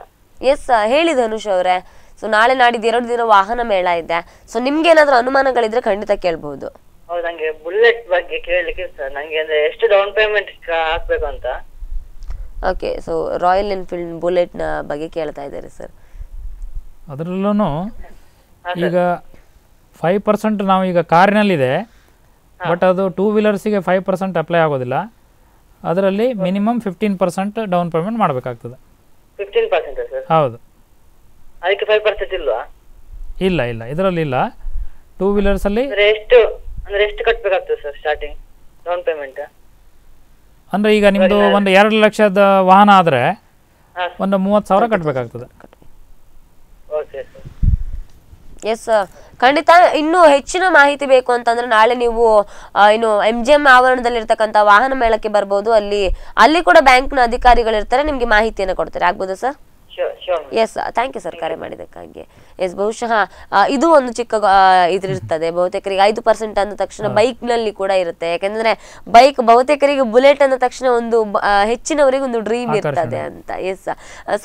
ಎಸ್ ಹೇಳಿ ಧನುಷ್ ಅವರೇ ಸೊ ನಾಳೆ ನಾಡಿದ್ದು ಎರಡು ದಿನ ವಾಹನ ಮೇಳ ಇದೆ ಸೊ ನಿಮ್ಗೆ ಏನಾದ್ರು ಅನುಮಾನಗಳಿದ್ರೆ ಖಂಡಿತ ಕೇಳಬಹುದು ಹೌದು ನಂಗೆ ಬುಲೆಟ್ ಬಗ್ಗೆ ಕೇಳಲಿಕ್ಕೆ ಸರ್ ನಂಗೆ ಅಂದ್ರೆ ಎಷ್ಟು ಡೌನ್ ಪೇಮೆಂಟ್ ಹಾಕ್ಬೇಕು ಅಂತ okay so Royal Enfield bullet ನ ಬಗ್ಗೆ ಕೇಳ್ತಾ ಇದ್ದಾರೆ ಸರ್ ಅದರಲ್ಲೂ ಈಗ ಫೈವ್ ಪರ್ಸೆಂಟ್ ನಾವು ಈಗ ಕಾರಿನಲ್ಲಿದೆ ಬಟ್ ಅದು ಟೂ ವೀಲರ್ಸಿಗೆ ಫೈವ್ ಪರ್ಸೆಂಟ್ ಅಪ್ಲೈ ಆಗೋದಿಲ್ಲ ಅದರಲ್ಲಿ minimum fifteen percent down payment ಮಾಡಬೇಕಾಗ್ತದೆ ಹೌದು ಅದಕ್ಕೆ ಫೈವ್ ಪರ್ಸೆಂಟ್ ಇಲ್ವಾ ಇಲ್ಲ ಇಲ್ಲ ಇದರಲ್ಲಿ ಇಲ್ಲ ಟೂ ವೀಲರ್ಸ್ ಅಲ್ಲಿ ಎಷ್ಟು ಅಂದ್ರೆ ಎಷ್ಟು ಸರ್ ಸ್ಟಾರ್ಟಿಂಗ್ ಡೌನ್ ಪೇಮೆಂಟ್ ಅಂದ್ರೆ ಈಗ ನಿಮ್ದು ಒಂದು ಎರಡು ಲಕ್ಷದ ವಾಹನ ಆದ್ರೆ ಒಂದು ಮೂವತ್ತು ಸಾವಿರ ಕಟ್ಬೇಕಾಗ್ತದೆ ಓಕೆ ಸರ್ ಎಸ್ ಖಂಡಿತ ಇನ್ನೂ ಹೆಚ್ಚಿನ ಮಾಹಿತಿ ಬೇಕು ಅಂತಂದ್ರೆ ನಾಳೆ ನೀವು ಏನು ಎಂ ಜಿ ಎಂ ಆವರಣದಲ್ಲಿರ್ತಕ್ಕಂಥ ವಾಹನ ಮೇಳಕ್ಕೆ ಬರ್ಬೋದು ಅಲ್ಲಿ ಅಲ್ಲಿ ಕೂಡ ಬ್ಯಾಂಕ್ನ ಅಧಿಕಾರಿಗಳಿರ್ತಾರೆ ನಿಮಗೆ ಮಾಹಿತಿಯನ್ನು ಕೊಡ್ತಾರೆ ಆಗ್ಬೋದಾ sir yes thank you sir ಕರೆ ಮಾಡಿದಕ್ಕಾಗಿ ಎಸ್ ಬಹುಶಃ ಇದು ಒಂದು ಚಿಕ್ಕ ಇದಿರ್ತದೆ ಬಹುತೇಕರಿಗೆ ಐದು ಪರ್ಸೆಂಟ್ ಅಂದ ತಕ್ಷಣ ಬೈಕ್ ನಲ್ಲಿ ಕೂಡ ಇರುತ್ತೆ ಯಾಕಂದ್ರೆ ಬೈಕ್ ಬಹುತೇಕರಿಗೆ ಬುಲೆಟ್ ಅಂದ ತಕ್ಷಣ ಒಂದು ಹೆಚ್ಚಿನವರಿಗೆ ಒಂದು ಡ್ರೀಮ್ ಇರ್ತದೆ ಅಂತ ಎಸ್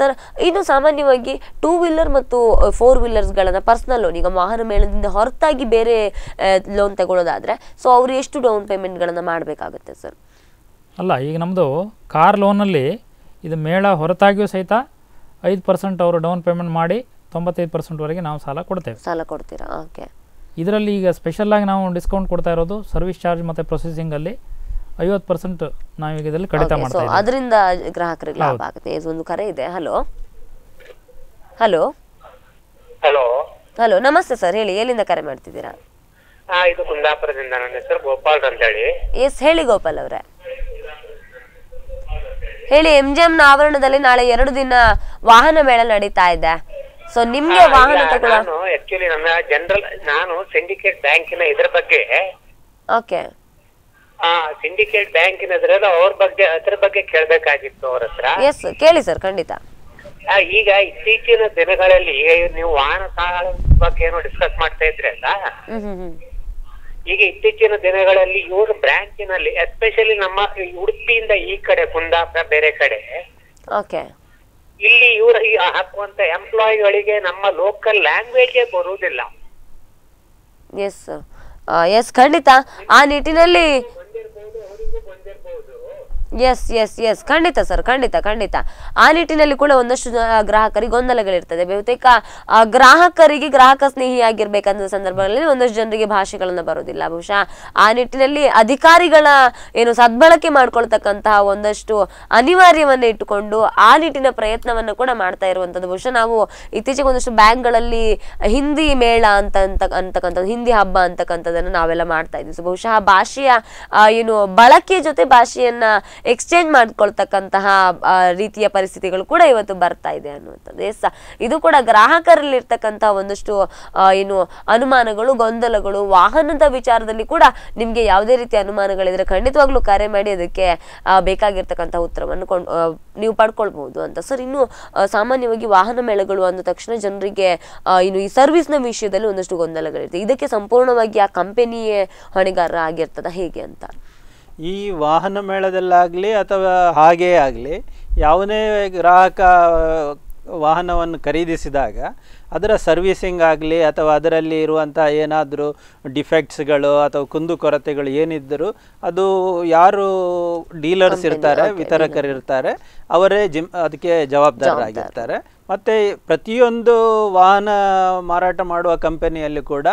ಸರ್ ಇದು ಸಾಮಾನ್ಯವಾಗಿ ಟೂ ವೀಲರ್ ಮತ್ತು ಫೋರ್ ವೀಲರ್ಸ್ ಗಳನ್ನ ಪರ್ಸನಲ್ ಲೋನ್ ಈಗ ವಾಹನ ಮೇಳದಿಂದ ಹೊರತಾಗಿ ಬೇರೆ ಲೋನ್ ತಗೊಳ್ಳೋದಾದ್ರೆ ಸೊ ಅವರು ಎಷ್ಟು ಡೌನ್ ಪೇಮೆಂಟ್ ಗಳನ್ನ ಮಾಡಬೇಕಾಗುತ್ತೆ ಸರ್ ಅಲ್ಲ ಈಗ ನಮ್ಮದು ಕಾರ್ ಲೋನಲ್ಲಿ ಇದು ಮೇಳ ಹೊರತಾಗಿಯೂ ಸಹಿತ ಐದು ಪರ್ಸೆಂಟ್ ಅವರು ಡೌನ್ ಪೇಮೆಂಟ್ ಮಾಡಿ ತೊಂಬತ್ತೈದು ವರೆಗೆ ನಾವು ಸಾಲ ಕೊಡ್ತೇವೆ ಸಾಲ ಕೊಡ್ತೀರಾ ಓಕೆ ಇದರಲ್ಲಿ ಈಗ ಸ್ಪೆಷಲ್ಲಾಗಿ ನಾವು ಡಿಸ್ಕೌಂಟ್ ಕೊಡ್ತಾ ಇರೋದು ಸರ್ವಿಸ್ ಚಾರ್ಜ್ ಮತ್ತು ಪ್ರೊಸೆಸಿಂಗಲ್ಲಿ ಐವತ್ತು ಪರ್ಸೆಂಟ್ ನಾವು ಈಗ ಇದರಲ್ಲಿ ಕಡಿತ ಮಾಡ್ತೀವಿ ಅದರಿಂದ ಗ್ರಾಹಕರಿಗೆ ಲಾಭ ಆಗುತ್ತೆ ಇದೊಂದು ಕರೆ ಇದೆ ಹಲೋ ಹಲೋ ಹಲೋ ಹಲೋ ನಮಸ್ತೆ ಸರ್ ಹೇಳಿ ಎಲ್ಲಿಂದ ಕರೆ ಮಾಡ್ತಿದ್ದೀರಾ ಇದು ಕುಂದಾಪುರದಿಂದ ನನ್ನ ಹೆಸರು ಗೋಪಾಲ್ ಅಂತ ಹೇಳಿ ಎಸ್ ಹೇಳಿ ಗೋಪಾಲ್ ಅವರೇ ಹೇಳಿ ಎಂ ಜಿ ಎಂ ಆವರಣದಲ್ಲಿ ನಾಳೆ ಎರಡು ದಿನ ವಾಹನ ಮೇಳ ನಡೀತಾ ಇದೆ ಸೊ ನಿಮ್ಗೆ ವಾಹನ ಜನರಲ್ ನಾನು ಸಿಂಡಿಕೇಟ್ ಬ್ಯಾಂಕಿನ ಇದ್ರ ಬಗ್ಗೆ ಓಕೆ ಆ ಸಿಂಡಿಕೇಟ್ ಬ್ಯಾಂಕಿನ ಅವ್ರ ಬಗ್ಗೆ ಅದ್ರ ಬಗ್ಗೆ ಕೇಳಬೇಕಾಗಿತ್ತು ಅವ್ರ ಹತ್ರ ಎಸ್ ಕೇಳಿ ಸರ್ ಖಂಡಿತ ಈಗ ಇತ್ತೀಚಿನ ದಿನಗಳಲ್ಲಿ ನೀವು ವಾಹನ ಸಾಲ ಬಗ್ಗೆ ಏನೋ ಡಿಸ್ಕಸ್ ಮಾಡ್ತಾ ಇದ್ರಿ ಅಲ್ಲ ಈಗ ಇತ್ತೀಚಿನ ದಿನಗಳಲ್ಲಿ ಇವ್ರ ಬ್ರಾಂಚಿನಲ್ಲಿ ಎಸ್ಪೆಷಲಿ ನಮ್ಮ ಉಡುಪಿಯಿಂದ ಈ ಕಡೆ ಕುಂದಾಪುರ ಬೇರೆ ಕಡೆ ಓಕೆ ಇಲ್ಲಿ ಇವ್ರ ಹಾಕುವಂತ ಎಂಪ್ಲಾಯಿಗಳಿಗೆ ನಮ್ಮ ಲೋಕಲ್ ಲ್ಯಾಂಗ್ವೇಜ್ ಬರುವುದಿಲ್ಲ ಎಸ್ ಎಸ್ uh, ಖಂಡಿತ ಆ ನಿಟ್ಟಿನಲ್ಲಿ ಎಸ್ ಎಸ್ ಎಸ್ ಖಂಡಿತ ಸರ್ ಖಂಡಿತ ಖಂಡಿತ ಆ ನಿಟ್ಟಿನಲ್ಲಿ ಕೂಡ ಒಂದಷ್ಟು ಗ್ರಾಹಕರಿಗೆ ಗೊಂದಲಗಳಿರ್ತದೆ ಬಹುತೇಕ ಗ್ರಾಹಕರಿಗೆ ಗ್ರಾಹಕ ಸ್ನೇಹಿಯಾಗಿರ್ಬೇಕಂತ ಸಂದರ್ಭದಲ್ಲಿ ಒಂದಷ್ಟು ಜನರಿಗೆ ಭಾಷೆಗಳನ್ನ ಬರೋದಿಲ್ಲ ಬಹುಶಃ ಆ ನಿಟ್ಟಿನಲ್ಲಿ ಅಧಿಕಾರಿಗಳ ಏನು ಸದ್ಬಳಕೆ ಮಾಡ್ಕೊಳ್ತಕ್ಕಂತಹ ಒಂದಷ್ಟು ಅನಿವಾರ್ಯವನ್ನ ಇಟ್ಟುಕೊಂಡು ಆ ನಿಟ್ಟಿನ ಪ್ರಯತ್ನವನ್ನು ಕೂಡ ಮಾಡ್ತಾ ಇರುವಂತದ್ದು ಬಹುಶಃ ನಾವು ಇತ್ತೀಚೆಗೆ ಒಂದಷ್ಟು ಬ್ಯಾಂಕ್ಗಳಲ್ಲಿ ಹಿಂದಿ ಮೇಳ ಅಂತ ಅಂತಕ್ಕಂಥದ್ದು ಹಿಂದಿ ಹಬ್ಬ ಅಂತಕ್ಕಂಥದ್ದನ್ನು ನಾವೆಲ್ಲ ಮಾಡ್ತಾ ಇದ್ದೀವಿ ಸೊ ಬಹುಶಃ ಭಾಷೆಯ ಏನು ಬಳಕೆ ಜೊತೆ ಭಾಷೆಯನ್ನ ಎಕ್ಸ್ಚೇಂಜ್ ಮಾಡ್ಕೊಳ್ತಕ್ಕಂತಹ ರೀತಿಯ ಪರಿಸ್ಥಿತಿಗಳು ಕೂಡ ಇವತ್ತು ಬರ್ತಾ ಇದೆ ಅನ್ನುವಂಥದ್ದು ಎಸ್ ಇದು ಕೂಡ ಗ್ರಾಹಕರಲ್ಲಿರ್ತಕ್ಕಂತಹ ಒಂದಷ್ಟು ಏನು ಅನುಮಾನಗಳು ಗೊಂದಲಗಳು ವಾಹನದ ವಿಚಾರದಲ್ಲಿ ಕೂಡ ನಿಮಗೆ ಯಾವುದೇ ರೀತಿಯ ಅನುಮಾನಗಳಿದ್ರೆ ಖಂಡಿತವಾಗ್ಲೂ ಕರೆ ಮಾಡಿ ಅದಕ್ಕೆ ಬೇಕಾಗಿರ್ತಕ್ಕಂಥ ಉತ್ತರವನ್ನು ನೀವು ಪಡ್ಕೊಳ್ಬಹುದು ಅಂತ ಸರ್ ಇನ್ನು ಸಾಮಾನ್ಯವಾಗಿ ವಾಹನ ಮೇಳಗಳು ಅಂದ ತಕ್ಷಣ ಜನರಿಗೆ ಇನ್ನು ಈ ಸರ್ವಿಸ್ನ ವಿಷಯದಲ್ಲಿ ಒಂದಷ್ಟು ಗೊಂದಲಗಳಿರುತ್ತೆ ಇದಕ್ಕೆ ಸಂಪೂರ್ಣವಾಗಿ ಆ ಕಂಪೆನಿಯೇ ಹೊಣೆಗಾರ ಆಗಿರ್ತದ ಹೇಗೆ ಅಂತ ಈ ವಾಹನ ಮೇಳದಲ್ಲಾಗಲಿ ಅಥವಾ ಹಾಗೇ ಆಗಲಿ ಯಾವುದೇ ಗ್ರಾಹಕ ವಾಹನವನ್ನು ಖರೀದಿಸಿದಾಗ ಅದರ ಸರ್ವಿಸಿಂಗ್ ಆಗಲಿ ಅಥವಾ ಅದರಲ್ಲಿ ಇರುವಂಥ ಏನಾದರೂ ಡಿಫೆಕ್ಟ್ಸ್ಗಳು ಅಥವಾ ಕುಂದುಕೊರತೆಗಳು ಏನಿದ್ದರೂ ಅದು ಯಾರು ಡೀಲರ್ಸ್ ಇರ್ತಾರೆ ವಿತರಕರಿರ್ತಾರೆ ಅವರೇ ಜಿಮ್ ಅದಕ್ಕೆ ಜವಾಬ್ದಾರರಾಗಿರ್ತಾರೆ ಮತ್ತು ಪ್ರತಿಯೊಂದು ವಾಹನ ಮಾರಾಟ ಮಾಡುವ ಕಂಪನಿಯಲ್ಲಿ ಕೂಡ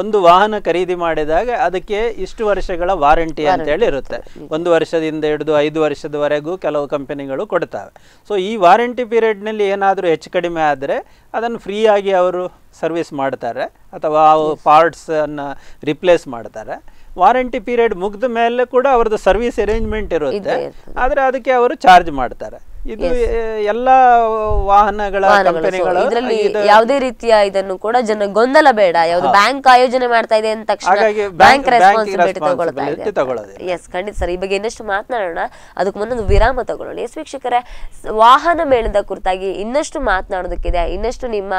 ಒಂದು ವಾಹನ ಖರೀದಿ ಮಾಡಿದಾಗ ಅದಕ್ಕೆ ಇಷ್ಟು ವರ್ಷಗಳ ವಾರಂಟಿ ಅಂತೇಳಿ ಇರುತ್ತೆ ಒಂದು ವರ್ಷದಿಂದ ಹಿಡಿದು ಐದು ವರ್ಷದವರೆಗೂ ಕೆಲವು ಕಂಪನಿಗಳು ಕೊಡ್ತವೆ ಸೊ ಈ ವಾರಂಟಿ ಪೀರಿಯಡ್ನಲ್ಲಿ ಏನಾದರೂ ಹೆಚ್ಚು ಕಡಿಮೆ ಆದರೆ ಅದನ್ನು ಫ್ರೀಯಾಗಿ ಅವರು ಸರ್ವಿಸ್ ಮಾಡ್ತಾರೆ ಅಥವಾ ಪಾರ್ಟ್ಸನ್ನು ರಿಪ್ಲೇಸ್ ಮಾಡ್ತಾರೆ ವಾರಂಟಿ ಪೀರಿಯಡ್ ಮುಗಿದ ಮೇಲೆ ಕೂಡ ಅವ್ರದ್ದು ಸರ್ವಿಸ್ ಅರೇಂಜ್ಮೆಂಟ್ ಇರುತ್ತೆ ಆದರೆ ಅದಕ್ಕೆ ಅವರು ಚಾರ್ಜ್ ಮಾಡ್ತಾರೆ ಇದು ಎಲ್ಲಾ ವಾಹನಗಳ ಇದರಲ್ಲಿ ಯಾವುದೇ ರೀತಿಯ ಇದನ್ನು ಕೂಡ ಜನ ಗೊಂದಲ ಬೇಡ ಯಾವ್ದು ಬ್ಯಾಂಕ್ ಆಯೋಜನೆ ಮಾಡ್ತಾ ಇದೆ ಅಂತ ತಕ್ಷಣ ಬ್ಯಾಂಕ್ ರೆಸ್ಪಾನ್ಸಿಬಿಲಿಟಿ ತಗೊಳ್ತಾ ಇದೆ ಎಸ್ ಖಂಡಿತ ಸರ್ ಈ ಬಗ್ಗೆ ಇನ್ನಷ್ಟು ಮಾತನಾಡೋಣ ಅದಕ್ಕೆ ಮುನ್ನೊಂದು ವಿರಾಮ ತಗೊಳ್ಳೋಣ ಎಸ್ ವೀಕ್ಷಕರೇ ವಾಹನ ಮೇಳದ ಕುರಿತಾಗಿ ಇನ್ನಷ್ಟು ಮಾತನಾಡೋದಕ್ಕಿದೆ ಇನ್ನಷ್ಟು ನಿಮ್ಮ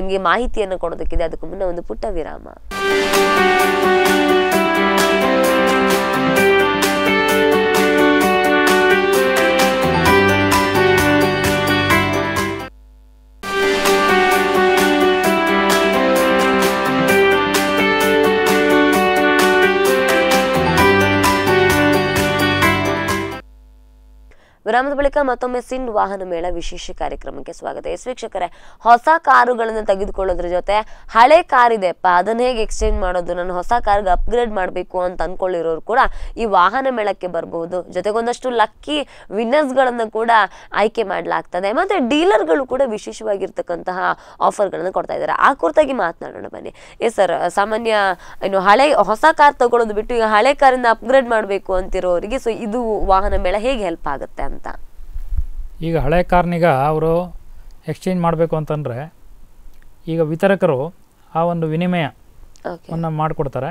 ನಿಮಗೆ ಮಾಹಿತಿಯನ್ನು ಕೊಡೋದಕ್ಕಿದೆ ಅದಕ್ಕೂ ಮುನ್ನ ಒಂದು ಪುಟ್ಟ ವಿರಾಮ ವಿರಾಮದ ಬಳಿಕ ಮತ್ತೊಮ್ಮೆ ಸಿಂಧ್ ವಾಹನ ಮೇಳ ವಿಶೇಷ ಕಾರ್ಯಕ್ರಮಕ್ಕೆ ಸ್ವಾಗತ ಎಸ್ ವೀಕ್ಷಕರೇ ಹೊಸ ಕಾರುಗಳನ್ನು ತೆಗೆದುಕೊಳ್ಳೋದ್ರ ಜೊತೆ ಹಳೆ ಕಾರ್ ಇದೆಪ್ಪ ಅದನ್ನ ಹೇಗೆ ಎಕ್ಸ್ಚೇಂಜ್ ಮಾಡೋದು ನಾನು ಹೊಸ ಕಾರ್ಗೆ ಅಪ್ಗ್ರೇಡ್ ಮಾಡಬೇಕು ಅಂತ ಅನ್ಕೊಳ್ಳಿರೋರು ಕೂಡ ಈ ವಾಹನ ಮೇಳಕ್ಕೆ ಬರಬಹುದು ಜೊತೆಗೊಂದಷ್ಟು ಲಕ್ಕಿ ವಿನ್ನರ್ಸ್ ಗಳನ್ನ ಕೂಡ ಆಯ್ಕೆ ಮಾಡಲಾಗ್ತದೆ ಮತ್ತೆ ಡೀಲರ್ಗಳು ಕೂಡ ವಿಶೇಷವಾಗಿರ್ತಕ್ಕಂತಹ ಆಫರ್ಗಳನ್ನು ಕೊಡ್ತಾ ಇದ್ದಾರೆ ಆ ಕುರಿತಾಗಿ ಮಾತನಾಡೋಣ ಬನ್ನಿ ಎಸ್ ಸರ್ ಸಾಮಾನ್ಯ ಏನು ಹಳೆ ಹೊಸ ಕಾರ್ ತಗೊಳ್ಳೋದು ಬಿಟ್ಟು ಈಗ ಹಳೆ ಕಾರಿಂದ ಅಪ್ಗ್ರೇಡ್ ಮಾಡಬೇಕು ಅಂತಿರೋರಿಗೆ ಸೊ ಇದು ವಾಹನ ಮೇಳ ಹೇಗೆ ಹೆಲ್ಪ್ ಆಗುತ್ತೆ ಅಂತ ಅಂತ ಈಗ ಹಳೆ ಕಾರ್ನಿಗ ಅವರು ಎಕ್ಸ್ಚೇಂಜ್ ಮಾಡಬೇಕು ಅಂತಂದರೆ ಈಗ ವಿತರಕರು ಆ ಒಂದು ವಿನಿಮಯ ಮಾಡಿಕೊಡ್ತಾರೆ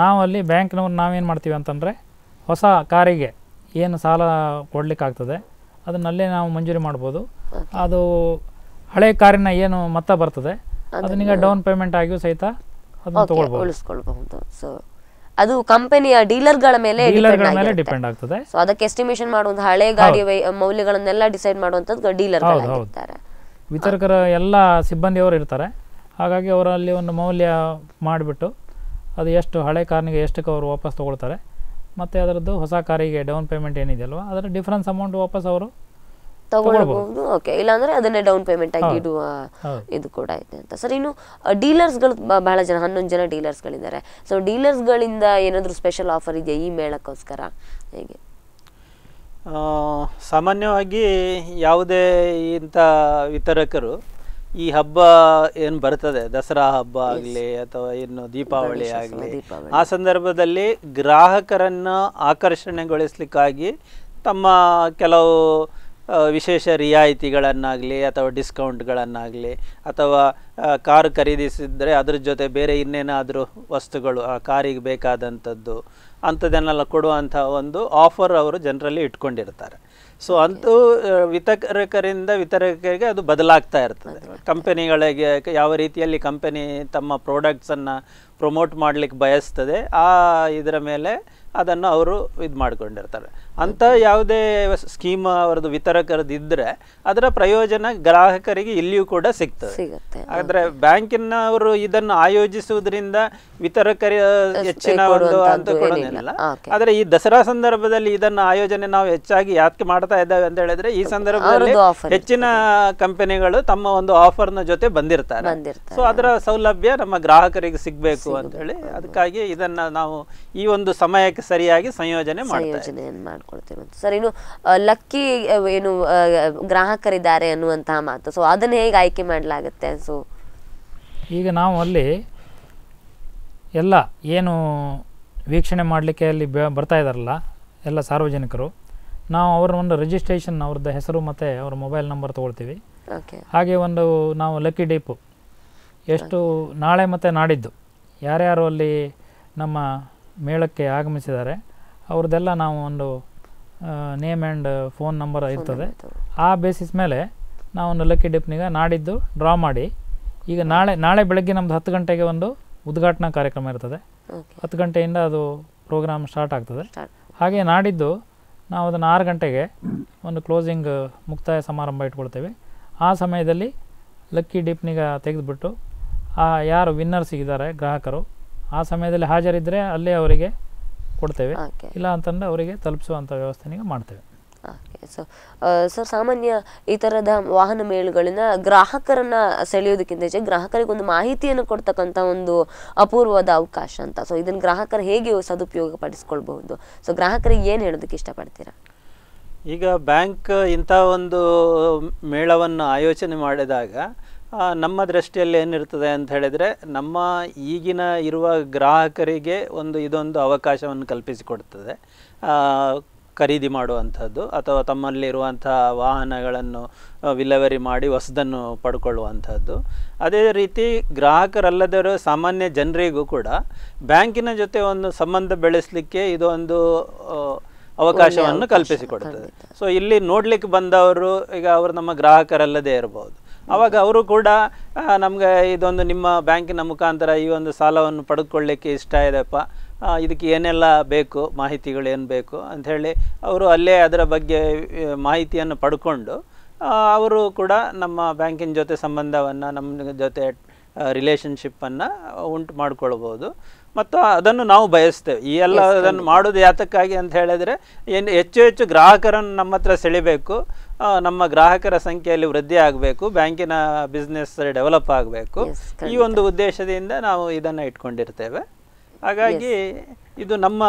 ನಾವು ಅಲ್ಲಿ ಬ್ಯಾಂಕ್ನವ್ರು ನಾವೇನು ಮಾಡ್ತೀವಿ ಅಂತಂದರೆ ಹೊಸ ಕಾರಿಗೆ ಏನು ಸಾಲ ಕೊಡಲಿಕ್ಕಾಗ್ತದೆ ಅದನ್ನಲ್ಲೇ ನಾವು ಮಂಜೂರಿ ಮಾಡ್ಬೋದು ಅದು ಹಳೆ ಕಾರಿನ ಏನು ಮೊತ್ತ ಬರ್ತದೆ ಅದನ್ನೀಗ ಡೌನ್ ಪೇಮೆಂಟ್ ಆಗಿಯೂ ಸಹಿತ ಅದನ್ನು ತಗೊಳ್ಬೋದು ಸೊ ಅದು ಕಂಪನಿಯ ಡೀಲರ್ಗಳ ಮೇಲೆ ಡಿಪೆಂಡ್ ಆಗ್ತದೆ ಸೊ ಅದಕ್ಕೆ ಎಸ್ಟಿಮೇಷನ್ ಮಾಡುವಂತ ಹಳೆ ಗಾಡಿ ಮೌಲ್ಯಗಳನ್ನೆಲ್ಲ ಡಿಸೈಡ್ ಮಾಡುವಂತದ್ದು ಡೀಲರ್ ವಿತರಕರ ಎಲ್ಲ ಸಿಬ್ಬಂದಿಯವರು ಇರ್ತಾರೆ ಹಾಗಾಗಿ ಅವರಲ್ಲಿ ಒಂದು ಮೌಲ್ಯ ಮಾಡಿಬಿಟ್ಟು ಅದು ಎಷ್ಟು ಹಳೆ ಕಾರ್ನಿಗೆ ಎಷ್ಟಕ್ಕೆ ಅವರು ವಾಪಸ್ ತೊಗೊಳ್ತಾರೆ ಮತ್ತು ಅದರದ್ದು ಹೊಸ ಕಾರಿಗೆ ಡೌನ್ ಪೇಮೆಂಟ್ ಏನಿದೆಯಲ್ವ ಅದರ ಡಿಫ್ರೆನ್ಸ್ ಅಮೌಂಟ್ ವಾಪಸ್ ಅವರು ತಗೊಳ್ಬಹುದು ಓಕೆ ಅಂದ್ರೆ ಅದನ್ನೇ ಡೌನ್ ಪೇಮೆಂಟ್ ಆಗಿ ಇಡುವ ಇದು ಕೂಡ ಇದೆ ಅಂತ ಸರ್ ಇನ್ನು ಗಳು ಬಹಳ ಜನ ಹನ್ನೊಂದು ಜನ ಡೀಲರ್ಸ್ಗಳಿದ್ದಾರೆ ಸೊ ಡೀಲರ್ಸ್ಗಳಿಂದ ಏನಾದ್ರೂ ಸ್ಪೆಷಲ್ ಆಫರ್ ಇದೆಯಾ ಈ ಮೇಳಕ್ಕೋಸ್ಕರ ಹೇಗೆ ಸಾಮಾನ್ಯವಾಗಿ ಯಾವುದೇ ಇಂಥ ವಿತರಕರು ಈ ಹಬ್ಬ ಏನು ಬರ್ತದೆ ದಸರಾ ಹಬ್ಬ ಆಗಲಿ ಅಥವಾ ಇನ್ನು ದೀಪಾವಳಿ ಆಗಲಿ ಆ ಸಂದರ್ಭದಲ್ಲಿ ಗ್ರಾಹಕರನ್ನು ಆಕರ್ಷಣೆಗೊಳಿಸಲಿಕ್ಕಾಗಿ ತಮ್ಮ ಕೆಲವು ವಿಶೇಷ ರಿಯಾಯಿತಿಗಳನ್ನಾಗಲಿ ಅಥವಾ ಡಿಸ್ಕೌಂಟ್ಗಳನ್ನಾಗಲಿ ಅಥವಾ ಕಾರು ಖರೀದಿಸಿದರೆ ಅದ್ರ ಜೊತೆ ಬೇರೆ ಇನ್ನೇನಾದರೂ ವಸ್ತುಗಳು ಆ ಕಾರಿಗೆ ಬೇಕಾದಂಥದ್ದು ಅಂಥದ್ದನ್ನೆಲ್ಲ ಕೊಡುವಂಥ ಒಂದು ಆಫರ್ ಅವರು ಜನರಲ್ಲಿ ಇಟ್ಕೊಂಡಿರ್ತಾರೆ ಸೊ ಅಂತೂ ವಿತರಕರಿಂದ ವಿತರಕರಿಗೆ ಅದು ಬದಲಾಗ್ತಾ ಇರ್ತದೆ ಕಂಪೆನಿಗಳಿಗೆ ಯಾವ ರೀತಿಯಲ್ಲಿ ಕಂಪೆನಿ ತಮ್ಮ ಪ್ರಾಡಕ್ಟ್ಸನ್ನು ಪ್ರಮೋಟ್ ಮಾಡಲಿಕ್ಕೆ ಬಯಸ್ತದೆ ಆ ಇದರ ಮೇಲೆ ಅದನ್ನು ಅವರು ಇದು ಮಾಡ್ಕೊಂಡಿರ್ತಾರೆ ಅಂತ ಯಾವುದೇ ಸ್ಕೀಮ್ ಅವರದ್ದು ವಿತರಕರದಿದ್ದರೆ ಅದರ ಪ್ರಯೋಜನ ಗ್ರಾಹಕರಿಗೆ ಇಲ್ಲಿಯೂ ಕೂಡ ಸಿಗ್ತದೆ ಆದ್ರೆ ಆದರೆ ಬ್ಯಾಂಕಿನವರು ಇದನ್ನು ಆಯೋಜಿಸುವುದರಿಂದ ವಿತರಕರ ಹೆಚ್ಚಿನ ಒಂದು ಅಂತ ಕೊಡೋದೇನಿಲ್ಲ ಆದರೆ ಈ ದಸರಾ ಸಂದರ್ಭದಲ್ಲಿ ಇದನ್ನು ಆಯೋಜನೆ ನಾವು ಹೆಚ್ಚಾಗಿ ಯಾಕೆ ಮಾಡ್ತಾ ಇದ್ದಾವೆ ಅಂತ ಹೇಳಿದ್ರೆ ಈ ಸಂದರ್ಭದಲ್ಲಿ ಹೆಚ್ಚಿನ ಕಂಪನಿಗಳು ತಮ್ಮ ಒಂದು ಆಫರ್ನ ಜೊತೆ ಬಂದಿರ್ತಾರೆ ಸೊ ಅದರ ಸೌಲಭ್ಯ ನಮ್ಮ ಗ್ರಾಹಕರಿಗೆ ಸಿಗಬೇಕು ಅಂತ ಹೇಳಿ ಅದಕ್ಕಾಗಿ ಇದನ್ನ ನಾವು ಈ ಒಂದು ಸಮಯಕ್ಕೆ ಸರಿಯಾಗಿ ಸಂಯೋಜನೆ ಮಾಡ್ತಾ ಮಾಡ್ಕೊಳ್ತೇವೆ ಸರ್ ಇನ್ನು ಲಕ್ಕಿ ಏನು ಗ್ರಾಹಕರಿದ್ದಾರೆ ಅನ್ನುವಂತಹ ಮಾತು ಸೊ ಅದನ್ನ ಹೇಗೆ ಆಯ್ಕೆ ಮಾಡಲಾಗುತ್ತೆ ಸೊ ಈಗ ನಾವು ಅಲ್ಲಿ ಎಲ್ಲ ಏನು ವೀಕ್ಷಣೆ ಮಾಡಲಿಕ್ಕೆ ಅಲ್ಲಿ ಬರ್ತಾ ಇದ್ದಾರಲ್ಲ ಎಲ್ಲ ಸಾರ್ವಜನಿಕರು ನಾವು ಅವರ ಒಂದು ರಿಜಿಸ್ಟ್ರೇಷನ್ ಅವ್ರದ್ದು ಹೆಸರು ಮತ್ತು ಅವ್ರ ಮೊಬೈಲ್ ನಂಬರ್ ತೊಗೊಳ್ತೀವಿ ಹಾಗೆ ಒಂದು ನಾವು ಲಕ್ಕಿ ಡೇಪು ಎಷ್ಟು ನಾಳೆ ಮತ್ತು ನಾಡಿದ್ದು ಯಾರ್ಯಾರು ಅಲ್ಲಿ ನಮ್ಮ ಮೇಳಕ್ಕೆ ಆಗಮಿಸಿದ್ದಾರೆ ಅವ್ರದ್ದೆಲ್ಲ ನಾವು ಒಂದು ನೇಮ್ ಆ್ಯಂಡ್ ಫೋನ್ ನಂಬರ್ ಇರ್ತದೆ ಆ ಬೇಸಿಸ್ ಮೇಲೆ ನಾವು ಲಕ್ಕಿ ಡಿಪ್ನಿಗ ನಾಡಿದ್ದು ಡ್ರಾ ಮಾಡಿ ಈಗ ನಾಳೆ ನಾಳೆ ಬೆಳಗ್ಗೆ ನಮ್ದು ಹತ್ತು ಗಂಟೆಗೆ ಒಂದು ಉದ್ಘಾಟನಾ ಕಾರ್ಯಕ್ರಮ ಇರ್ತದೆ ಹತ್ತು ಗಂಟೆಯಿಂದ ಅದು ಪ್ರೋಗ್ರಾಮ್ ಸ್ಟಾರ್ಟ್ ಆಗ್ತದೆ ಹಾಗೆ ನಾಡಿದ್ದು ನಾವು ಅದನ್ನು ಆರು ಗಂಟೆಗೆ ಒಂದು ಕ್ಲೋಸಿಂಗ್ uh, ಮುಕ್ತಾಯ ಸಮಾರಂಭ ಇಟ್ಕೊಳ್ತೇವೆ ಆ ಸಮಯದಲ್ಲಿ ಲಕ್ಕಿ ಡಿಪ್ನಿಗ ತೆಗೆದುಬಿಟ್ಟು ಆ ಯಾರು ವಿನ್ನರ್ಸ್ ಇದ್ದಾರೆ ಗ್ರಾಹಕರು ಆ ಸಮಯದಲ್ಲಿ ಹಾಜರಿದ್ದರೆ ಅಲ್ಲೇ ಅವರಿಗೆ ಕೊಡ್ತೇವೆ ಇಲ್ಲ ಅಂತಂದ್ರೆ ಅವರಿಗೆ ತಲುಪಿಸುವಂತ ವ್ಯವಸ್ಥೆ ಮಾಡ್ತೇವೆ ಸರ್ ಸಾಮಾನ್ಯ ಈ ತರದ ವಾಹನ ಮೇಳಗಳಿಂದ ಗ್ರಾಹಕರನ್ನ ಸೆಳೆಯೋದಕ್ಕಿಂತ ಹೆಚ್ಚು ಗ್ರಾಹಕರಿಗೆ ಒಂದು ಮಾಹಿತಿಯನ್ನು ಕೊಡ್ತಕ್ಕಂತ ಒಂದು ಅಪೂರ್ವದ ಅವಕಾಶ ಅಂತ ಸೊ ಇದನ್ನ ಗ್ರಾಹಕರು ಹೇಗೆ ಸದುಪಯೋಗ ಪಡಿಸ್ಕೊಳ್ಬಹುದು ಸೊ ಗ್ರಾಹಕರಿಗೆ ಏನು ಹೇಳೋದಕ್ಕೆ ಇಷ್ಟಪಡ್ತೀರಾ ಈಗ ಬ್ಯಾಂಕ್ ಇಂಥ ಒಂದು ಮೇಳವನ್ನು ಆಯೋಜನೆ ಮಾಡಿದಾಗ ನಮ್ಮ ದೃಷ್ಟಿಯಲ್ಲಿ ಏನಿರ್ತದೆ ಅಂತ ಹೇಳಿದರೆ ನಮ್ಮ ಈಗಿನ ಇರುವ ಗ್ರಾಹಕರಿಗೆ ಒಂದು ಇದೊಂದು ಅವಕಾಶವನ್ನು ಕಲ್ಪಿಸಿಕೊಡ್ತದೆ ಖರೀದಿ ಮಾಡುವಂಥದ್ದು ಅಥವಾ ತಮ್ಮಲ್ಲಿರುವಂಥ ವಾಹನಗಳನ್ನು ವಿಲವರಿ ಮಾಡಿ ಹೊಸದನ್ನು ಪಡ್ಕೊಳ್ಳುವಂಥದ್ದು ಅದೇ ರೀತಿ ಗ್ರಾಹಕರಲ್ಲದವರು ಸಾಮಾನ್ಯ ಜನರಿಗೂ ಕೂಡ ಬ್ಯಾಂಕಿನ ಜೊತೆ ಒಂದು ಸಂಬಂಧ ಬೆಳೆಸಲಿಕ್ಕೆ ಇದೊಂದು ಅವಕಾಶವನ್ನು ಕಲ್ಪಿಸಿಕೊಡ್ತದೆ ಸೊ ಇಲ್ಲಿ ನೋಡಲಿಕ್ಕೆ ಬಂದವರು ಈಗ ಅವರು ನಮ್ಮ ಗ್ರಾಹಕರಲ್ಲದೇ ಇರಬಹುದು ಅವಾಗ ಅವರು ಕೂಡ ನಮಗೆ ಇದೊಂದು ನಿಮ್ಮ ಬ್ಯಾಂಕಿನ ಮುಖಾಂತರ ಈ ಒಂದು ಸಾಲವನ್ನು ಪಡೆದುಕೊಳ್ಳಿಕ್ಕೆ ಇಷ್ಟ ಇದೆಪ್ಪ ಇದಕ್ಕೆ ಏನೆಲ್ಲ ಬೇಕು ಮಾಹಿತಿಗಳು ಏನು ಬೇಕು ಅಂಥೇಳಿ ಅವರು ಅಲ್ಲೇ ಅದರ ಬಗ್ಗೆ ಮಾಹಿತಿಯನ್ನು ಪಡ್ಕೊಂಡು ಅವರು ಕೂಡ ನಮ್ಮ ಬ್ಯಾಂಕಿನ ಜೊತೆ ಸಂಬಂಧವನ್ನು ನಮ್ಮ ಜೊತೆ ರಿಲೇಶನ್ಶಿಪ್ಪನ್ನು ಉಂಟು ಮಾಡ್ಕೊಳ್ಬೋದು ಮತ್ತು ಅದನ್ನು ನಾವು ಬಯಸ್ತೇವೆ ಈ ಎಲ್ಲ ಅದನ್ನು ಮಾಡೋದು ಯಾತಕ್ಕಾಗಿ ಅಂತ ಹೇಳಿದರೆ ಏನು ಹೆಚ್ಚು ಹೆಚ್ಚು ಗ್ರಾಹಕರನ್ನು ನಮ್ಮ ಹತ್ರ ಸೆಳಿಬೇಕು ನಮ್ಮ ಗ್ರಾಹಕರ ಸಂಖ್ಯೆಯಲ್ಲಿ ವೃದ್ಧಿ ಆಗಬೇಕು ಬ್ಯಾಂಕಿನ ಬಿಸ್ನೆಸ್ ಡೆವಲಪ್ ಆಗಬೇಕು ಈ ಒಂದು ಉದ್ದೇಶದಿಂದ ನಾವು ಇದನ್ನು ಇಟ್ಕೊಂಡಿರ್ತೇವೆ ಹಾಗಾಗಿ ಇದು ನಮ್ಮ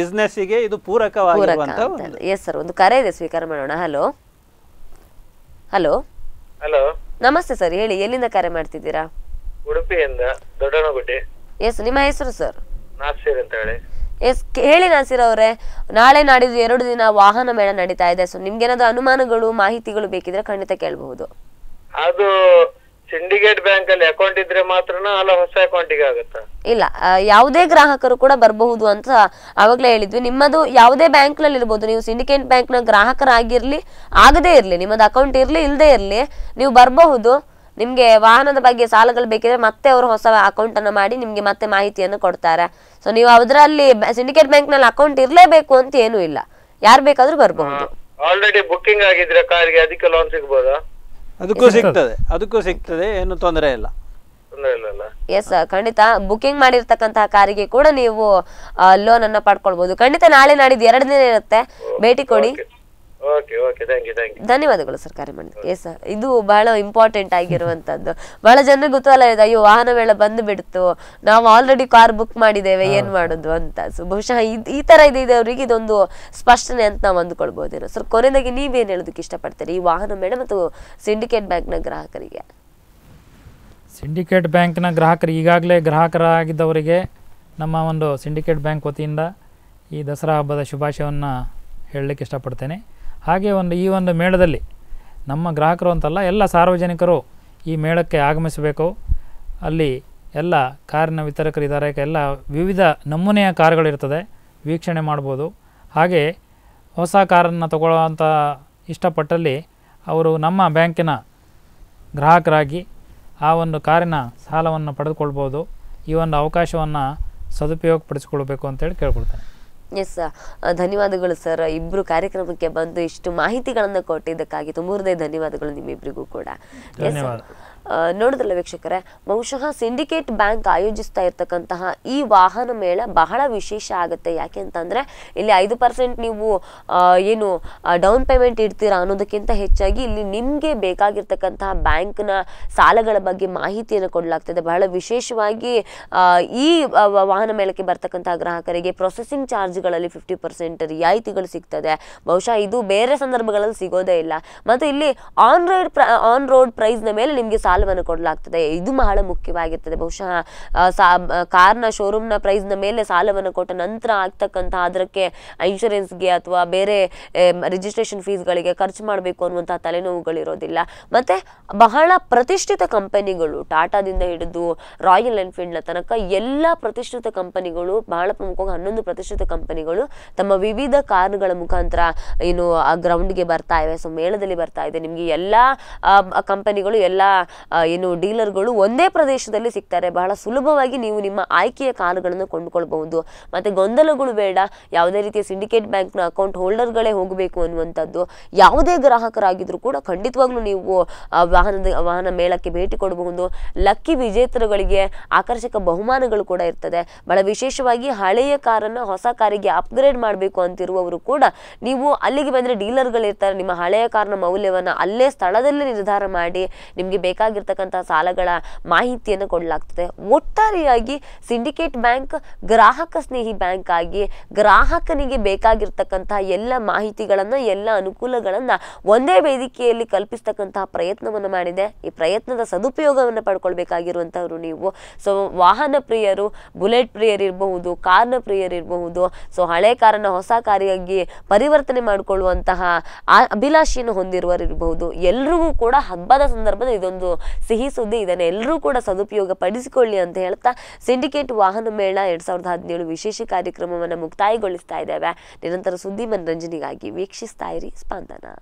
ಬಿಸ್ನೆಸ್ಸಿಗೆ ಇದು ಪೂರಕವಾಗಿರುವಂತಹ ಎಸ್ ಸರ್ ಒಂದು ಕರೆ ಇದೆ ಸ್ವೀಕಾರ ಮಾಡೋಣ ಹಲೋ ಹಲೋ ಹಲೋ ನಮಸ್ತೆ ಸರ್ ಹೇಳಿ ಎಲ್ಲಿಂದ ಕರೆ ಮಾಡ್ತಿದ್ದೀರಾ ಉಡುಪಿಯಿಂದ ದೊಡ್ಡನಗುಡ್ಡಿ ಎಸ್ ನಿಮ್ಮ ಹೆಸರು ಸರ್ ನಾಸಿರ್ ಅಂತ ಹೇಳಿ ಎಸ್ ಹೇಳಿ ನಾಸೀರ್ ಅವರೇ ನಾಳೆ ನಾಡಿದ್ದು ಎರಡು ದಿನ ವಾಹನ ಮೇಳ ನಡೀತಾ ಇದೆ ಸೊ ನಿಮ್ಗೇನಾದ್ರು ಅನುಮಾನಗಳು ಮಾಹಿತಿಗಳು ಬೇಕಿದ್ರೆ ಖಂಡಿತ ಕೇಳಬಹುದು ಅದು ಸಿಂಡಿಕೇಟ್ ಬ್ಯಾಂಕ್ ಅಲ್ಲಿ ಅಕೌಂಟ್ ಇದ್ರೆ ಮಾತ್ರ ಹೊಸ ಅಕೌಂಟ್ ಇಲ್ಲ ಯಾವುದೇ ಗ್ರಾಹಕರು ಕೂಡ ಬರಬಹುದು ಅಂತ ಅವಾಗಲೇ ಹೇಳಿದ್ವಿ ನಿಮ್ಮದು ಯಾವುದೇ ಬ್ಯಾಂಕ್ ನಲ್ಲಿ ಇರಬಹುದು ನೀವು ಸಿಂಡಿಕೇಟ್ ಬ್ಯಾಂಕ್ ನ ಗ್ರಾಹಕರಾಗಿರ್ಲಿ ಆಗದೇ ಇರಲಿ ನಿಮ್ಮದು ಅಕೌಂಟ್ ಇರಲಿ ಇಲ್ಲದೆ ಇರಲಿ ನೀವು ಬರಬಹುದು ನಿಮಗೆ ವಾಹನದ ಬಗ್ಗೆ ಸಾಲಗಳು ಬೇಕಿದ್ರೆ ಮತ್ತೆ ಅವರು ಹೊಸ ಅಕೌಂಟನ್ನು ಮಾಡಿ ನಿಮಗೆ ಮತ್ತೆ ಮಾಹಿತಿಯನ್ನು ಕೊಡ್ತಾರೆ ಸೊ ನೀವು ಅದರಲ್ಲಿ ಸಿಂಡಿಕೇಟ್ ಬ್ಯಾಂಕ್ನಲ್ಲಿ ಅಕೌಂಟ್ ಇರಲೇಬೇಕು ಅಂತ ಏನೂ ಇಲ್ಲ ಯಾರು ಬೇಕಾದರೂ ಬರಬಹುದು ಆಲ್ರೆಡಿ ಬುಕ್ಕಿಂಗ್ ಆಗಿದ್ರೆ ಕಾರಿಗೆ ಅದಕ್ಕೆ ಲೋನ್ ಸಿಗ್ಬೋದಾ ಅದಕ್ಕೂ ಸಿಗ್ತದೆ ಅದಕ್ಕೂ ಸಿಗ್ತದೆ ಏನು ತೊಂದರೆ ಇಲ್ಲ ಎಸ್ ಖಂಡಿತ ಬುಕಿಂಗ್ ಮಾಡಿರ್ತಕ್ಕಂತಹ ಕಾರಿಗೆ ಕೂಡ ನೀವು ಲೋನ್ ಅನ್ನ ಪಡ್ಕೊಳ್ಬಹುದು ಖಂಡಿತ ನಾಳೆ ನಾಡಿದ್ದು ಎರಡು ದಿನ ಇರುತ್ತೆ ಭೇಟಿ ಕೊಡಿ ಧನ್ಯವಾದಗಳು ಸರ್ ಕರೆ ಮಾಡಿದ್ದಕ್ಕೆ ಸರ್ ಇದು ಬಹಳ ಇಂಪಾರ್ಟೆಂಟ್ ಆಗಿರುವಂತದ್ದು ಬಹಳ ಜನ ಗೊತ್ತಲ್ಲ ಇದೆ ಅಯ್ಯೋ ವಾಹನ ವೇಳೆ ಬಂದು ಬಿಡ್ತು ನಾವು ಆಲ್ರೆಡಿ ಕಾರ್ ಬುಕ್ ಮಾಡಿದ್ದೇವೆ ಏನ್ ಮಾಡುದು ಅಂತ ಸೊ ಬಹುಶಃ ಈ ತರ ಇದೆ ಇದೆ ಅವರಿಗೆ ಇದೊಂದು ಸ್ಪಷ್ಟನೆ ಅಂತ ನಾವು ಅಂದ್ಕೊಳ್ಬಹುದೇನೋ ಸರ್ ಕೊನೆಯದಾಗಿ ನೀವೇನ್ ಹೇಳೋದಕ್ಕೆ ಇಷ್ಟಪಡ್ತೀರಿ ಈ ವಾಹನ ಮೇಳ ಮತ್ತು ಸಿಂಡಿಕೇಟ್ ಬ್ಯಾಂಕ್ ನ ಗ್ರಾಹಕರಿಗೆ ಸಿಂಡಿಕೇಟ್ ಬ್ಯಾಂಕ್ನ ಗ್ರಾಹಕರು ಈಗಾಗಲೇ ಗ್ರಾಹಕರಾಗಿದ್ದವರಿಗೆ ನಮ್ಮ ಒಂದು ಸಿಂಡಿಕೇಟ್ ಬ್ಯಾಂಕ್ ವತಿಯಿಂದ ಈ ದಸರಾ ಹಬ್ಬದ ಶುಭಾಶಯವನ್ನು ಹೇಳಲಿಕ್ಕೆ ಇಷ್ಟಪಡ್ತೇನೆ ಹಾಗೆ ಒಂದು ಈ ಒಂದು ಮೇಳದಲ್ಲಿ ನಮ್ಮ ಗ್ರಾಹಕರು ಅಂತಲ್ಲ ಎಲ್ಲ ಸಾರ್ವಜನಿಕರು ಈ ಮೇಳಕ್ಕೆ ಆಗಮಿಸಬೇಕು ಅಲ್ಲಿ ಎಲ್ಲ ಕಾರಿನ ವಿತರಕರು ಇದ್ದಾರೆ ಎಲ್ಲ ವಿವಿಧ ನಮೂನೆಯ ಕಾರುಗಳಿರ್ತದೆ ವೀಕ್ಷಣೆ ಮಾಡ್ಬೋದು ಹಾಗೆ ಹೊಸ ಕಾರನ್ನು ತಗೊಳ್ಳೋವಂಥ ಇಷ್ಟಪಟ್ಟಲ್ಲಿ ಅವರು ನಮ್ಮ ಬ್ಯಾಂಕಿನ ಗ್ರಾಹಕರಾಗಿ ಆ ಒಂದು ಕಾರಿನ ಸಾಲವನ್ನು ಪಡೆದುಕೊಳ್ಬೋದು ಈ ಒಂದು ಅವಕಾಶವನ್ನು ಸದುಪಯೋಗಪಡಿಸಿಕೊಳ್ಬೇಕು ಅಂತೇಳಿ ಕೇಳ್ಕೊಳ್ತೇನೆ ಎಸ್ ಧನ್ಯವಾದಗಳು ಸರ್ ಇಬ್ರು ಕಾರ್ಯಕ್ರಮಕ್ಕೆ ಬಂದು ಇಷ್ಟು ಮಾಹಿತಿಗಳನ್ನು ಕೊಟ್ಟಿದ್ದಕ್ಕಾಗಿ ತುಂಬ ಹೃದಯ ಧನ್ಯವಾದಗಳು ನಿಮ್ಮಿಬ್ಬರಿಗೂ ಕೂಡ ಎಸ್ ನೋಡಿದ್ರಲ್ಲ ವೀಕ್ಷಕರೇ ಬಹುಶಃ ಸಿಂಡಿಕೇಟ್ ಬ್ಯಾಂಕ್ ಆಯೋಜಿಸ್ತಾ ಇರ್ತಕ್ಕಂತಹ ಈ ವಾಹನ ಮೇಳ ಬಹಳ ವಿಶೇಷ ಆಗುತ್ತೆ ಯಾಕೆ ಅಂತಂದ್ರೆ ಇಲ್ಲಿ ಐದು ಪರ್ಸೆಂಟ್ ನೀವು ಏನು ಡೌನ್ ಪೇಮೆಂಟ್ ಇಡ್ತೀರಾ ಅನ್ನೋದಕ್ಕಿಂತ ಹೆಚ್ಚಾಗಿ ಇಲ್ಲಿ ನಿಮಗೆ ಬೇಕಾಗಿರ್ತಕ್ಕಂತಹ ಬ್ಯಾಂಕ್ನ ಸಾಲಗಳ ಬಗ್ಗೆ ಮಾಹಿತಿಯನ್ನು ಕೊಡಲಾಗ್ತದೆ ಬಹಳ ವಿಶೇಷವಾಗಿ ಈ ವಾಹನ ಮೇಳಕ್ಕೆ ಬರ್ತಕ್ಕಂತಹ ಗ್ರಾಹಕರಿಗೆ ಪ್ರೊಸೆಸಿಂಗ್ ಚಾರ್ಜ್ಗಳಲ್ಲಿ ಫಿಫ್ಟಿ ಪರ್ಸೆಂಟ್ ರಿಯಾಯಿತಿಗಳು ಸಿಗ್ತದೆ ಬಹುಶಃ ಇದು ಬೇರೆ ಸಂದರ್ಭಗಳಲ್ಲಿ ಸಿಗೋದೇ ಇಲ್ಲ ಮತ್ತೆ ಇಲ್ಲಿ ಆನ್ ರೋಡ್ ಆನ್ ರೋಡ್ ಪ್ರೈಸ್ನ ಮೇಲೆ ನಿಮಗೆ ಸಾಲ ಸಾಲವನ್ನು ಕೊಡಲಾಗ್ತದೆ ಇದು ಬಹಳ ಮುಖ್ಯವಾಗಿರ್ತದೆ ಬಹುಶಃ ಕಾರ್ನ ಶೋರೂಮ್ನ ಪ್ರೈಸ್ನ ಮೇಲೆ ಸಾಲವನ್ನು ಕೊಟ್ಟ ನಂತರ ಆಗ್ತಕ್ಕಂತಹ ಅದಕ್ಕೆ ಇನ್ಶೂರೆನ್ಸ್ಗೆ ಅಥವಾ ಬೇರೆ ರಿಜಿಸ್ಟ್ರೇಷನ್ ಫೀಸ್ಗಳಿಗೆ ಖರ್ಚು ಮಾಡಬೇಕು ಅನ್ನುವಂತಹ ತಲೆನೋವುಗಳಿರೋದಿಲ್ಲ ಮತ್ತೆ ಬಹಳ ಪ್ರತಿಷ್ಠಿತ ಕಂಪನಿಗಳು ಟಾಟಾದಿಂದ ಹಿಡಿದು ರಾಯಲ್ ಎನ್ಫೀಲ್ಡ್ನ ತನಕ ಎಲ್ಲ ಪ್ರತಿಷ್ಠಿತ ಕಂಪನಿಗಳು ಬಹಳ ಪ್ರಮುಖವಾಗಿ ಹನ್ನೊಂದು ಪ್ರತಿಷ್ಠಿತ ಕಂಪನಿಗಳು ತಮ್ಮ ವಿವಿಧ ಕಾರ್ಗಳ ಮುಖಾಂತರ ಏನು ಆ ಗ್ರೌಂಡ್ಗೆ ಬರ್ತಾ ಇವೆ ಸೊ ಮೇಳದಲ್ಲಿ ಬರ್ತಾ ಇದೆ ನಿಮಗೆ ಎಲ್ಲ ಕಂಪನಿಗಳು ಎಲ್ಲ ಏನು ಡೀಲರ್ಗಳು ಒಂದೇ ಪ್ರದೇಶದಲ್ಲಿ ಸಿಗ್ತಾರೆ ಬಹಳ ಸುಲಭವಾಗಿ ನೀವು ನಿಮ್ಮ ಆಯ್ಕೆಯ ಕಾರುಗಳನ್ನು ಕೊಂಡುಕೊಳ್ಬಹುದು ಮತ್ತು ಗೊಂದಲಗಳು ಬೇಡ ಯಾವುದೇ ರೀತಿಯ ಸಿಂಡಿಕೇಟ್ ಬ್ಯಾಂಕ್ನ ಅಕೌಂಟ್ ಹೋಲ್ಡರ್ಗಳೇ ಹೋಗಬೇಕು ಅನ್ನುವಂಥದ್ದು ಯಾವುದೇ ಗ್ರಾಹಕರಾಗಿದ್ದರೂ ಕೂಡ ಖಂಡಿತವಾಗ್ಲೂ ನೀವು ವಾಹನದ ವಾಹನ ಮೇಳಕ್ಕೆ ಭೇಟಿ ಕೊಡಬಹುದು ಲಕ್ಕಿ ವಿಜೇತರುಗಳಿಗೆ ಆಕರ್ಷಕ ಬಹುಮಾನಗಳು ಕೂಡ ಇರ್ತದೆ ಬಹಳ ವಿಶೇಷವಾಗಿ ಹಳೆಯ ಕಾರನ್ನು ಹೊಸ ಕಾರಿಗೆ ಅಪ್ಗ್ರೇಡ್ ಮಾಡಬೇಕು ಅಂತಿರುವವರು ಕೂಡ ನೀವು ಅಲ್ಲಿಗೆ ಬಂದರೆ ಡೀಲರ್ಗಳಿರ್ತಾರೆ ನಿಮ್ಮ ಹಳೆಯ ಕಾರನ ಮೌಲ್ಯವನ್ನು ಅಲ್ಲೇ ಸ್ಥಳದಲ್ಲಿ ನಿರ್ಧಾರ ಮಾಡಿ ನಿಮಗೆ ಬೇಕಾಗಿ ಆಗಿರ್ತಕ್ಕಂತಹ ಸಾಲಗಳ ಮಾಹಿತಿಯನ್ನು ಕೊಡಲಾಗ್ತದೆ ಒಟ್ಟಾರೆಯಾಗಿ ಸಿಂಡಿಕೇಟ್ ಬ್ಯಾಂಕ್ ಗ್ರಾಹಕ ಸ್ನೇಹಿ ಬ್ಯಾಂಕ್ ಆಗಿ ಗ್ರಾಹಕನಿಗೆ ಬೇಕಾಗಿರ್ತಕ್ಕಂತಹ ಎಲ್ಲ ಮಾಹಿತಿಗಳನ್ನು ಎಲ್ಲ ಅನುಕೂಲಗಳನ್ನ ಒಂದೇ ವೇದಿಕೆಯಲ್ಲಿ ಕಲ್ಪಿಸ್ತಕ್ಕಂತಹ ಪ್ರಯತ್ನವನ್ನು ಮಾಡಿದೆ ಈ ಪ್ರಯತ್ನದ ಸದುಪಯೋಗವನ್ನು ಪಡ್ಕೊಳ್ಬೇಕಾಗಿರುವಂಥವ್ರು ನೀವು ಸೊ ವಾಹನ ಪ್ರಿಯರು ಬುಲೆಟ್ ಪ್ರಿಯರ್ ಇರಬಹುದು ಕಾರ್ನ ಪ್ರಿಯರ್ ಇರಬಹುದು ಸೊ ಹಳೆ ಕಾರನ್ನ ಹೊಸ ಕಾರಿಯಾಗಿ ಪರಿವರ್ತನೆ ಮಾಡಿಕೊಳ್ಳುವಂತಹ ಅಭಿಲಾಷೆಯನ್ನು ಹೊಂದಿರುವರಿರಬಹುದು ಎಲ್ರಿಗೂ ಕೂಡ ಹಬ್ಬದ ಸಂದರ್ಭದಲ್ಲಿ ಇದೊಂದು ಸಿಹಿ ಸುದ್ದಿ ಇದನ್ನು ಎಲ್ಲರೂ ಕೂಡ ಸದುಪಯೋಗ ಪಡಿಸಿಕೊಳ್ಳಿ ಅಂತ ಹೇಳ್ತಾ ಸಿಂಡಿಕೇಟ್ ವಾಹನ ಮೇಳ ಎರಡ್ ಸಾವಿರದ ಹದಿನೇಳು ವಿಶೇಷ ಕಾರ್ಯಕ್ರಮವನ್ನು ಮುಕ್ತಾಯಗೊಳಿಸ್ತಾ ಇದ್ದೇವೆ ನಿರಂತರ ಸುದ್ದಿ ಮನರಂಜನೆಗಾಗಿ ವೀಕ್ಷಿಸ್ತಾ ಇರಿ ಸ್ಪಂದನ